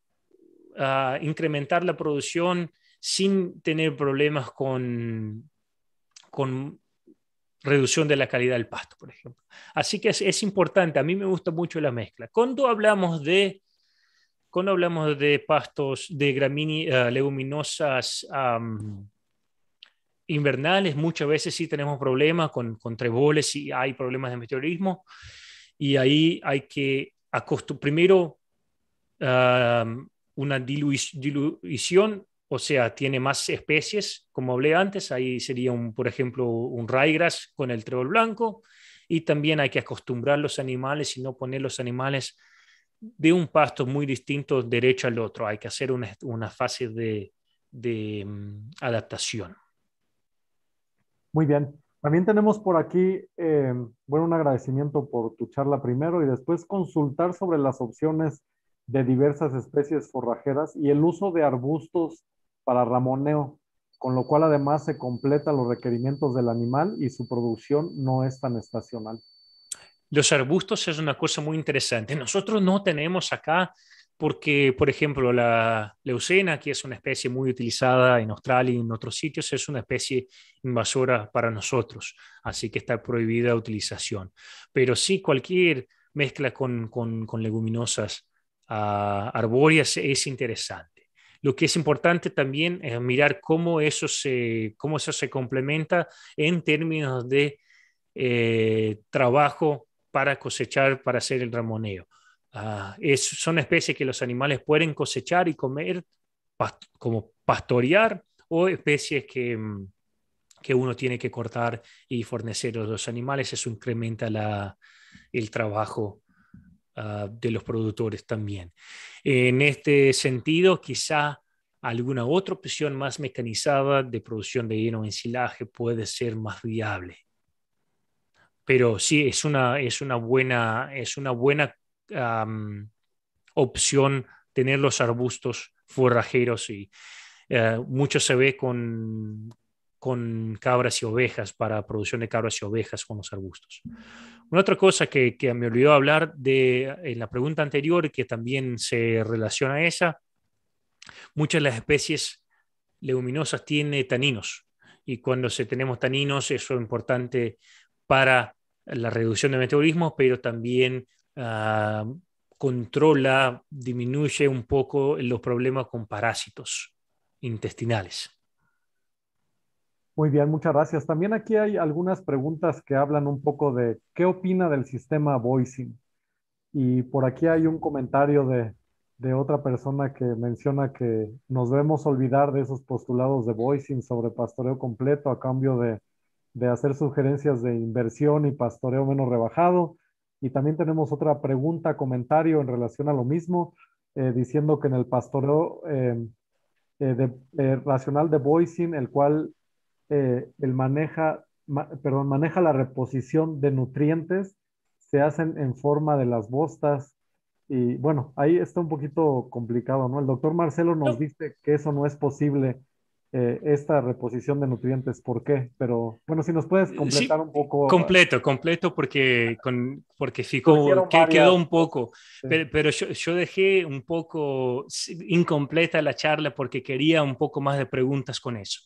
ah, incrementar la producción sin tener problemas con, con reducción de la calidad del pasto, por ejemplo. Así que es, es importante, a mí me gusta mucho la mezcla. Cuando hablamos de, cuando hablamos de pastos, de gramíneas, ah, leguminosas, invernales muchas veces sí tenemos problemas con, con treboles y hay problemas de meteorismo y ahí hay que acostumbrar primero una dilu dilución, o sea, tiene más especies, como hablé antes, ahí sería, un, por ejemplo, un raigras con el trebol blanco y también hay que acostumbrar los animales y no poner los animales de un pasto muy distinto derecho al otro, hay que hacer una, fase de, de mm, adaptación. Muy bien. También tenemos por aquí, eh, bueno, un agradecimiento por tu charla primero y después consultar sobre las opciones de diversas especies forrajeras y el uso de arbustos para ramoneo, con lo cual además se completa los requerimientos del animal y su producción no es tan estacional. Los arbustos es una cosa muy interesante. Nosotros no tenemos acá porque, por ejemplo, la leucena, que es una especie muy utilizada en Australia y en otros sitios, es una especie invasora para nosotros, así que está prohibida utilización. Pero sí, cualquier mezcla con, leguminosas ah, arbóreas es interesante. Lo que es importante también es mirar cómo eso se, cómo eso se complementa en términos de eh, trabajo para cosechar, para hacer el ramoneo. Ah, es, son especies que los animales pueden cosechar y comer, como pastorear, o especies mm, que, uno tiene que cortar y fornecer a los animales. Eso incrementa el trabajo ah, de los productores también. En este sentido, quizá alguna otra opción más mecanizada de producción de heno en silaje puede ser más viable. Pero sí, es una, es una, buena, es una buena opción tener los arbustos forrajeros y eh, mucho se ve con, con cabras y ovejas, para producción de cabras y ovejas con los arbustos. Una otra cosa que, me olvidó hablar de en la pregunta anterior, que también se relaciona a esa, muchas de las especies leguminosas tienen taninos y cuando se tenemos taninos eso es importante para la reducción de metabolismo, pero también Ah, controla, disminuye un poco los problemas con parásitos intestinales. Muy bien, muchas gracias. También aquí hay algunas preguntas que hablan un poco de qué opina del sistema voicing. Y por aquí hay un comentario de, otra persona que menciona que nos debemos olvidar de esos postulados de voicing sobre pastoreo completo a cambio de hacer sugerencias de inversión y pastoreo menos rebajado. Y también tenemos otra pregunta, comentario en relación a lo mismo, eh, diciendo que en el pastoreo em, eh, eh, racional de Boising, el cual el maneja, perdón, maneja la reposición de nutrientes, se hacen en forma de las bostas. Y bueno, ahí está un poquito complicado, ¿no? El doctor Marcelo nos dice que eso no es posible eh, esta reposición de nutrientes, ¿por qué? Pero bueno, si nos puedes eh, completar un poco. Completo, completo, porque, con, porque que, quedó un poco, pero, yo, dejé un poco incompleta la charla porque quería un poco más de preguntas con eso.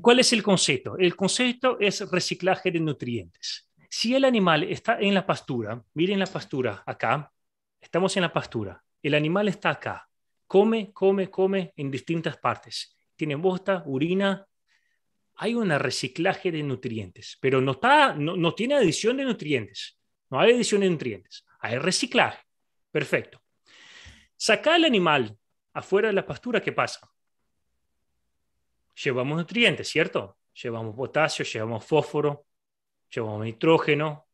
¿Cuál es el concepto? El concepto es reciclaje de nutrientes. Si el animal está en la pastura, miren la pastura acá, estamos en la pastura, el animal está acá, come, come, come en distintas partes tienen bosta, urina. Hay un reciclaje de nutrientes, pero no, está, no, tiene adición de nutrientes. No hay adición de nutrientes. Hay reciclaje. Perfecto. Saca el animal afuera de la pastura, ¿qué pasa? Llevamos nutrientes, ¿cierto? Llevamos potasio, llevamos fósforo, llevamos nitrógeno.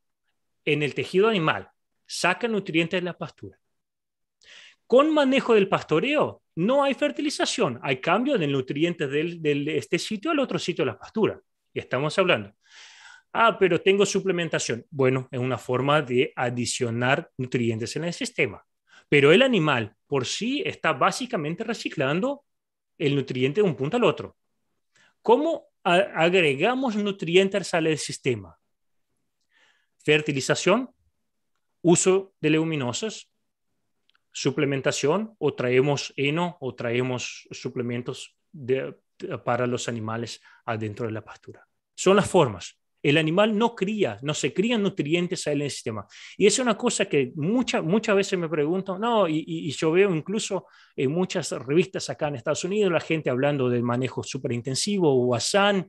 En el tejido animal, saca nutrientes de la pastura. Con manejo del pastoreo, no hay fertilización, hay cambio de nutrientes de este sitio al otro sitio de la pastura. Y estamos hablando. Ah, pero tengo suplementación. Bueno, es una forma de adicionar nutrientes en el sistema. Pero el animal por sí está básicamente reciclando el nutriente de un punto al otro. ¿Cómo agregamos nutrientes al sistema? Fertilización, uso de leguminosas, suplementación o traemos heno o traemos suplementos para los animales adentro de la pastura. Son las formas. El animal no cría, no se crían nutrientes en el sistema. Y es una cosa que muchas muchas veces me pregunto, no, y, yo veo incluso en muchas revistas acá en Estados Unidos la gente hablando del manejo superintensivo o asan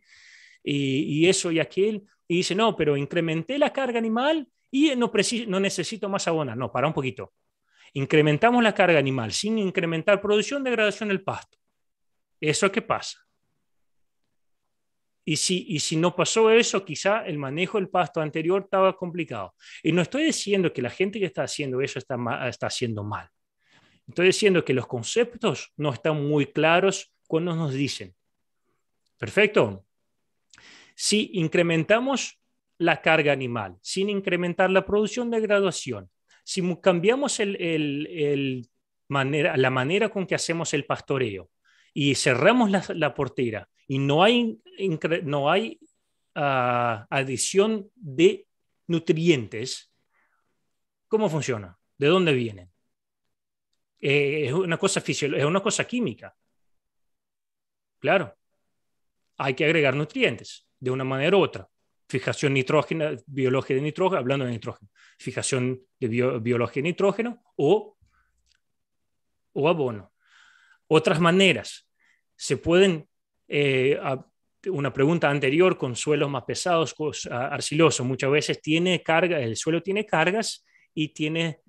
y, eso y aquel, y dice, no, pero incrementé la carga animal y no, no necesito más abona. No, para un poquito. Incrementamos la carga animal sin incrementar producción, de degradación del pasto. ¿Eso qué pasa? Y si, si no pasó eso, quizá el manejo del pasto anterior estaba complicado. Y no estoy diciendo que la gente que está haciendo eso está, está haciendo mal. Estoy diciendo que los conceptos no están muy claros cuando nos dicen. Perfecto. Si incrementamos la carga animal sin incrementar la producción de graduación, si cambiamos manera, la manera con que hacemos el pastoreo y cerramos la, portera y no hay, no hay ah, adición de nutrientes, ¿cómo funciona? ¿De dónde vienen? Eh, es, una cosa es una cosa química. Claro, hay que agregar nutrientes de una manera u otra. Fijación nitrógena, biología de nitrógeno, hablando de nitrógeno fijación de biología de nitrógeno o, o abono. Otras maneras, se pueden, eh, una pregunta anterior, con suelos más pesados, arcilosos, muchas veces tiene carga, el suelo tiene cargas y tiene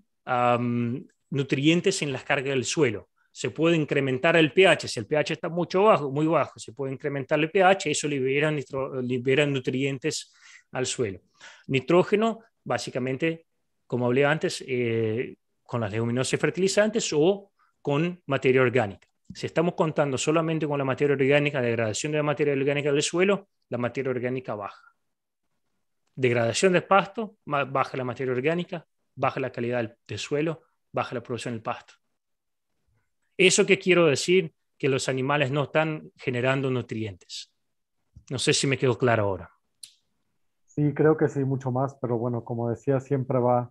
nutrientes en las cargas del suelo. Se puede incrementar el pH, si el pH está mucho bajo, muy bajo, se puede incrementar el pH, eso libera, libera nutrientes al suelo. Nitrógeno básicamente, como hablé antes, eh, con las leguminosas fertilizantes o con materia orgánica. Si estamos contando solamente con la materia orgánica, degradación de la materia orgánica del suelo, la materia orgánica baja. Degradación del pasto, baja la materia orgánica, baja la calidad del, del suelo, baja la producción del pasto. Eso que quiero decir, que los animales no están generando nutrientes. No sé si me quedó claro ahora. Sí, creo que sí, mucho más, pero bueno, como decía, siempre va,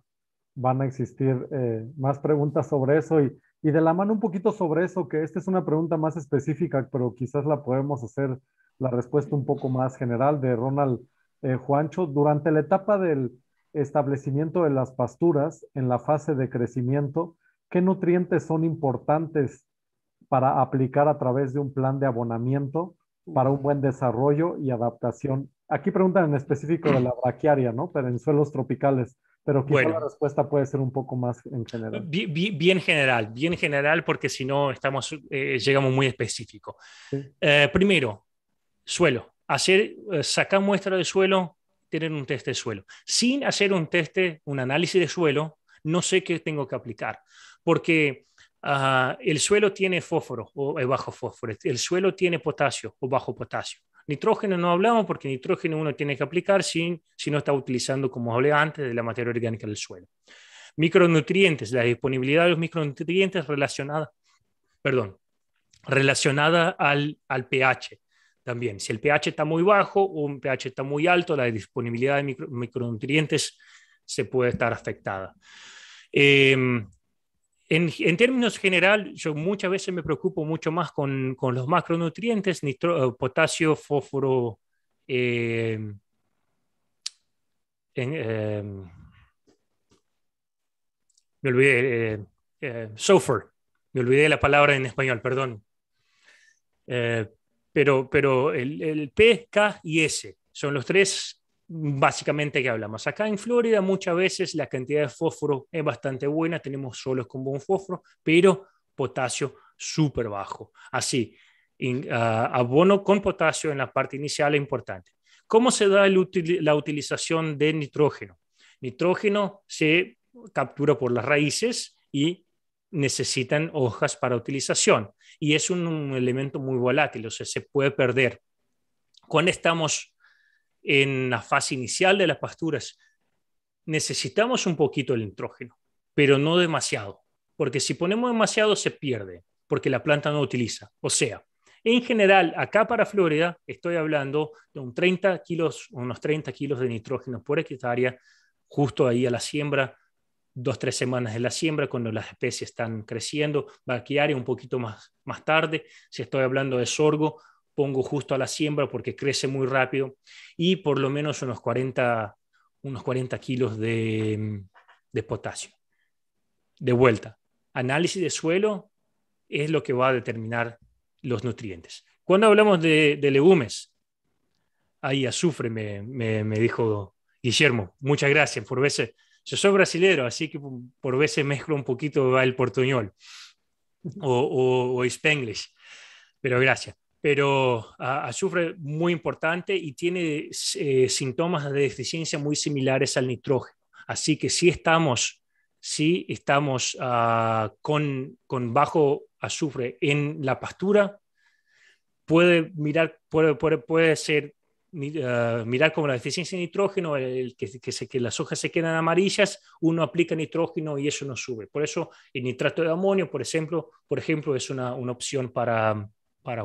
van a existir eh, más preguntas sobre eso y, de la mano un poquito sobre eso, que esta es una pregunta más específica, pero quizás la podemos hacer la respuesta un poco más general de Ronald eh, Juancho. Durante la etapa del establecimiento de las pasturas, en la fase de crecimiento, ¿qué nutrientes son importantes para aplicar a través de un plan de abonamiento para un buen desarrollo y adaptación aquí preguntan en específico de la braquiaria, ¿no? Pero en suelos tropicales. Pero quizá la respuesta puede ser un poco más en general. Bien, general, bien general, porque si no estamos, eh, llegamos muy específico. Eh, primero, suelo. Hacer, eh, sacar muestra de suelo, tener un test de suelo. Sin hacer un test, un análisis de suelo, no sé qué tengo que aplicar. Porque ah, el suelo tiene fósforo o bajo fósforo, el suelo tiene potasio o bajo potasio. Nitrógeno no hablamos porque nitrógeno uno tiene que aplicar si, si no está utilizando, como hablé antes, de la materia orgánica del suelo. Micronutrientes, la disponibilidad de los micronutrientes relacionada, perdón, relacionada al, pH también. Si el pH está muy bajo o un pH está muy alto, la disponibilidad de micronutrientes se puede estar afectada. Em, en, términos general, yo muchas veces me preocupo mucho más con, los macronutrientes, eh, potasio, fósforo, eh, eh, me olvidé, eh, sulfur, me olvidé la palabra en español, perdón. pero pero el, el, P, K y S son los tres básicamente que hablamos. Acá en Florida muchas veces la cantidad de fósforo es bastante buena, tenemos solos con buen fósforo, pero potasio súper bajo. Así, ah, abono con potasio en la parte inicial es importante. ¿Cómo se da la utilización de nitrógeno? Nitrógeno se captura por las raíces y necesitan hojas para utilización. Y es un, un elemento muy volátil, o sea, se puede perder. Cuando estamos en la fase inicial de las pasturas, necesitamos un poquito el nitrógeno, pero no demasiado, porque si ponemos demasiado se pierde, porque la planta no utiliza. O sea, en general, acá para Florida estoy hablando de un 30 kilos, unos 30 kilos de nitrógeno por hectárea, justo ahí a la siembra, dos, tres semanas de la siembra, cuando las especies están creciendo, va a quedar un poquito más, más tarde, si estoy hablando de sorgo, pongo justo a la siembra porque crece muy rápido y por lo menos unos 40, unos 40 kilos de, de potasio. De vuelta, análisis de suelo es lo que va a determinar los nutrientes. Cuando hablamos de, de legumes, ahí azufre, me, me, dijo Guillermo. Muchas gracias por veces. Yo soy brasilero, así que por veces mezclo un poquito el portuñol o, o, pero gracias pero ah, azufre muy importante y tiene eh, síntomas de deficiencia muy similares al nitrógeno. Así que si estamos, si estamos ah, con, con bajo azufre en la pastura, puede mirar, puede, puede, ser ah, mirar como la deficiencia de nitrógeno, el, que, que, se, que, las hojas se quedan amarillas, uno aplica nitrógeno y eso no sube. Por eso el nitrato de amonio, por ejemplo, por ejemplo es una, una opción para, para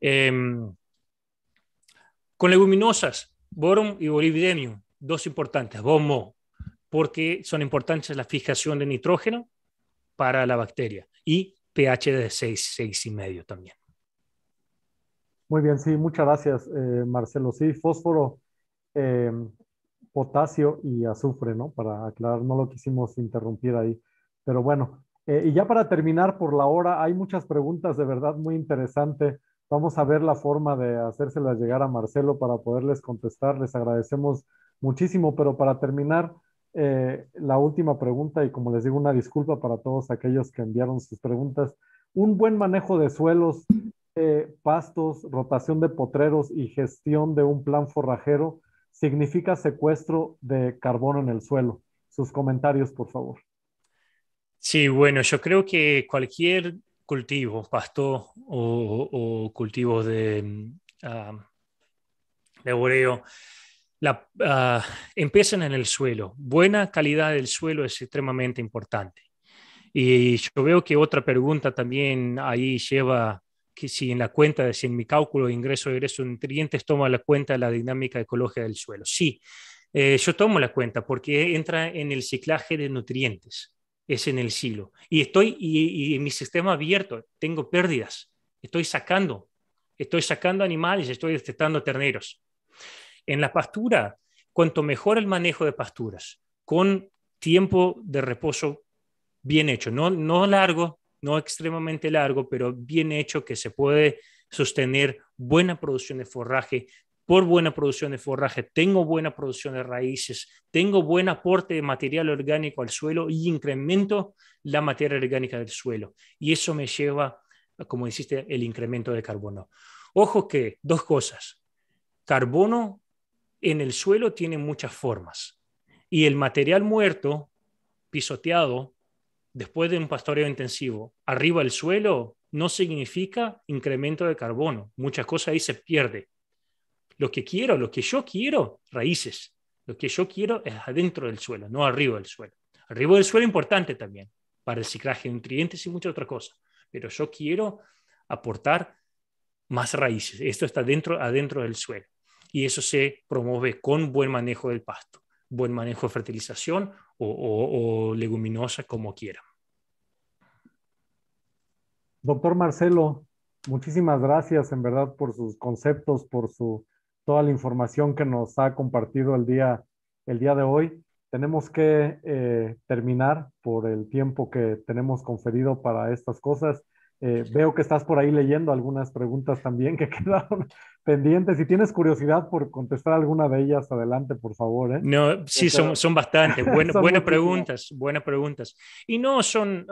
Em, con leguminosas, boro y bolividenium, dos importantes, BOMO, porque son importantes la fijación de nitrógeno para la bacteria y pH de 6, 6,5 y medio también. Muy bien, sí, muchas gracias, eh, Marcelo. Sí, fósforo, em, potasio y azufre, ¿no? Para aclarar, no lo quisimos interrumpir ahí. Pero bueno, eh, y ya para terminar por la hora, hay muchas preguntas de verdad muy interesantes Vamos a ver la forma de hacérselas llegar a Marcelo para poderles contestar. Les agradecemos muchísimo, pero para terminar, eh, la última pregunta y como les digo, una disculpa para todos aquellos que enviaron sus preguntas. Un buen manejo de suelos, eh, pastos, rotación de potreros y gestión de un plan forrajero significa secuestro de carbono en el suelo. Sus comentarios, por favor. Sí, bueno, yo creo que cualquier cultivos, pasto o, cultivos de, uh, la, ah, empiezan en el suelo. Buena calidad del suelo es extremadamente importante. Y yo veo que otra pregunta también ahí lleva que si en la cuenta, si en mi cálculo de ingreso y egreso de nutrientes toma la cuenta de la dinámica ecológica del suelo. Sí, eh, yo tomo la cuenta porque entra en el ciclaje de nutrientes es en el silo Y estoy, y, y, mi sistema abierto, tengo pérdidas, estoy sacando, estoy sacando animales, estoy detectando terneros. En la pastura, cuanto mejor el manejo de pasturas, con tiempo de reposo bien hecho, no, no largo, no extremadamente largo, pero bien hecho que se puede sostener buena producción de forraje por buena producción de forraje, tengo buena producción de raíces, tengo buen aporte de material orgánico al suelo y incremento la materia orgánica del suelo. Y eso me lleva, como dijiste, el incremento de carbono. Ojo que, dos cosas. Carbono en el suelo tiene muchas formas. Y el material muerto, pisoteado, después de un pastoreo intensivo, arriba del suelo, no significa incremento de carbono. Muchas cosas ahí se pierde. Lo que quiero, lo que yo quiero, raíces. Lo que yo quiero es adentro del suelo, no arriba del suelo. Arriba del suelo es importante también para el ciclaje de nutrientes y mucha otra cosa. Pero yo quiero aportar más raíces. Esto está dentro, adentro del suelo. Y eso se promueve con buen manejo del pasto, buen manejo de fertilización o, leguminosa, como quieran. Doctor Marcelo, muchísimas gracias en verdad por sus conceptos, por su toda la información que nos ha compartido el día, el día de hoy. Tenemos que eh, terminar por el tiempo que tenemos conferido para estas cosas. Eh, veo que estás por ahí leyendo algunas preguntas también que quedaron pendientes. Si tienes curiosidad por contestar alguna de ellas, adelante, por favor. ¿eh? No, sí, son, son bastante. buenas preguntas, buenas preguntas. Y no, son,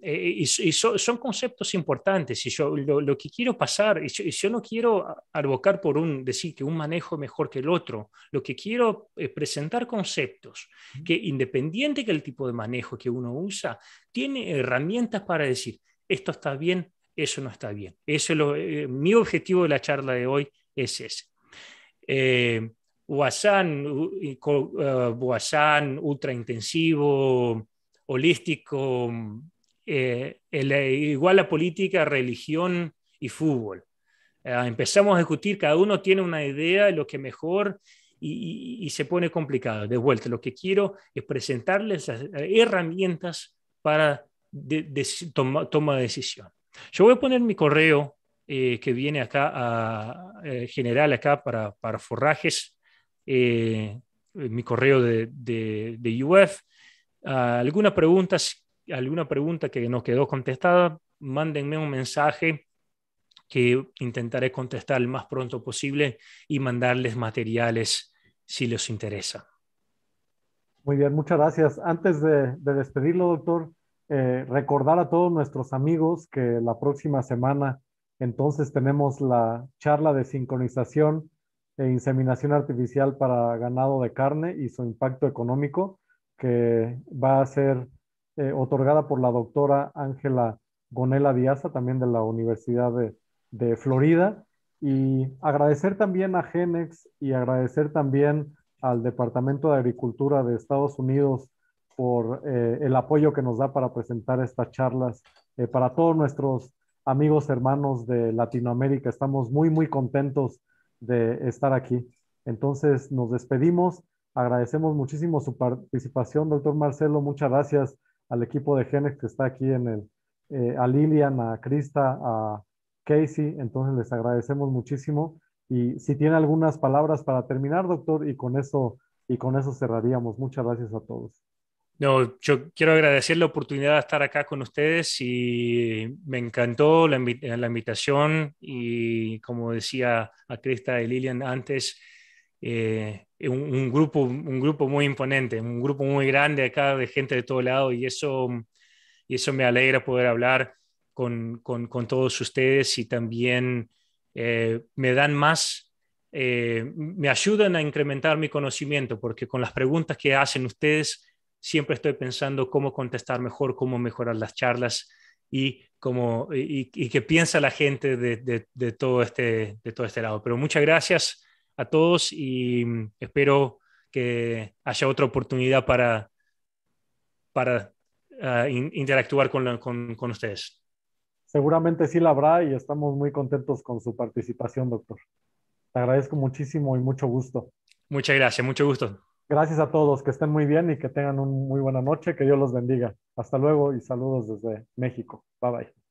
eh, y, son conceptos importantes. Y yo lo, que quiero pasar, y yo, no quiero abocar por un, decir que un manejo mejor que el otro. Lo que quiero es presentar conceptos que independiente que el tipo de manejo que uno usa, tiene herramientas para decir, esto está bien, eso no está bien. Eso eh, mi objetivo de la charla de hoy es ese. Eh, Wasan, eh, ultraintensivo, holístico, eh, igual a política, religión y fútbol. Ah, empezamos a discutir, cada uno tiene una idea de lo que mejor y, se pone complicado. De vuelta, lo que quiero es presentarles herramientas para de, toma, de decisión. Yo voy a poner mi correo eh, que viene acá a, eh, general acá para, para forrajes, eh, mi correo de, de, UF. Ah, alguna, pregunta, alguna pregunta que no quedó contestada, mándenme un mensaje que intentaré contestar el más pronto posible y mandarles materiales si les interesa. Muy bien, muchas gracias. Antes de despedirlo, doctor, eh, recordar a todos nuestros amigos que la próxima semana entonces tenemos la charla de sincronización e inseminación artificial para ganado de carne y su impacto económico que va a ser eh, otorgada por la doctora Ángela Gonela Díaz también de la Universidad de, de Florida. Y agradecer también a Genex y agradecer también al Departamento de Agricultura de Estados Unidos por eh, el apoyo que nos da para presentar estas charlas. Eh, para todos nuestros amigos, hermanos de Latinoamérica, estamos muy, muy contentos de estar aquí. Entonces, nos despedimos. Agradecemos muchísimo su participación, doctor Marcelo. Muchas gracias al equipo de Genex que está aquí en el, eh, a Lilian, a Krista, a Casey. Entonces, les agradecemos muchísimo. Y si tiene algunas palabras para terminar, doctor, y con eso, y con eso cerraríamos. Muchas gracias a todos. No, yo quiero agradecer la oportunidad de estar acá con ustedes y me encantó la, invitación y como decía a Krista y Lilian antes, eh, un, grupo, un grupo muy imponente, un grupo muy grande acá de gente de todo lado y eso, y eso me alegra poder hablar con, todos ustedes y también eh, me dan más eh, me ayudan a incrementar mi conocimiento, porque con las preguntas que hacen ustedes siempre estoy pensando cómo contestar mejor, cómo mejorar las charlas y, cómo, y, qué piensa la gente de, todo este, de todo este lado. Pero muchas gracias a todos y mm, espero que haya otra oportunidad para, para ah, interactuar con, con, con ustedes. Seguramente sí la habrá y estamos muy contentos con su participación, doctor. Te agradezco muchísimo y mucho gusto. Muchas gracias, mucho gusto. Gracias a todos, que estén muy bien y que tengan una muy buena noche. Que Dios los bendiga. Hasta luego y saludos desde México. Bye bye.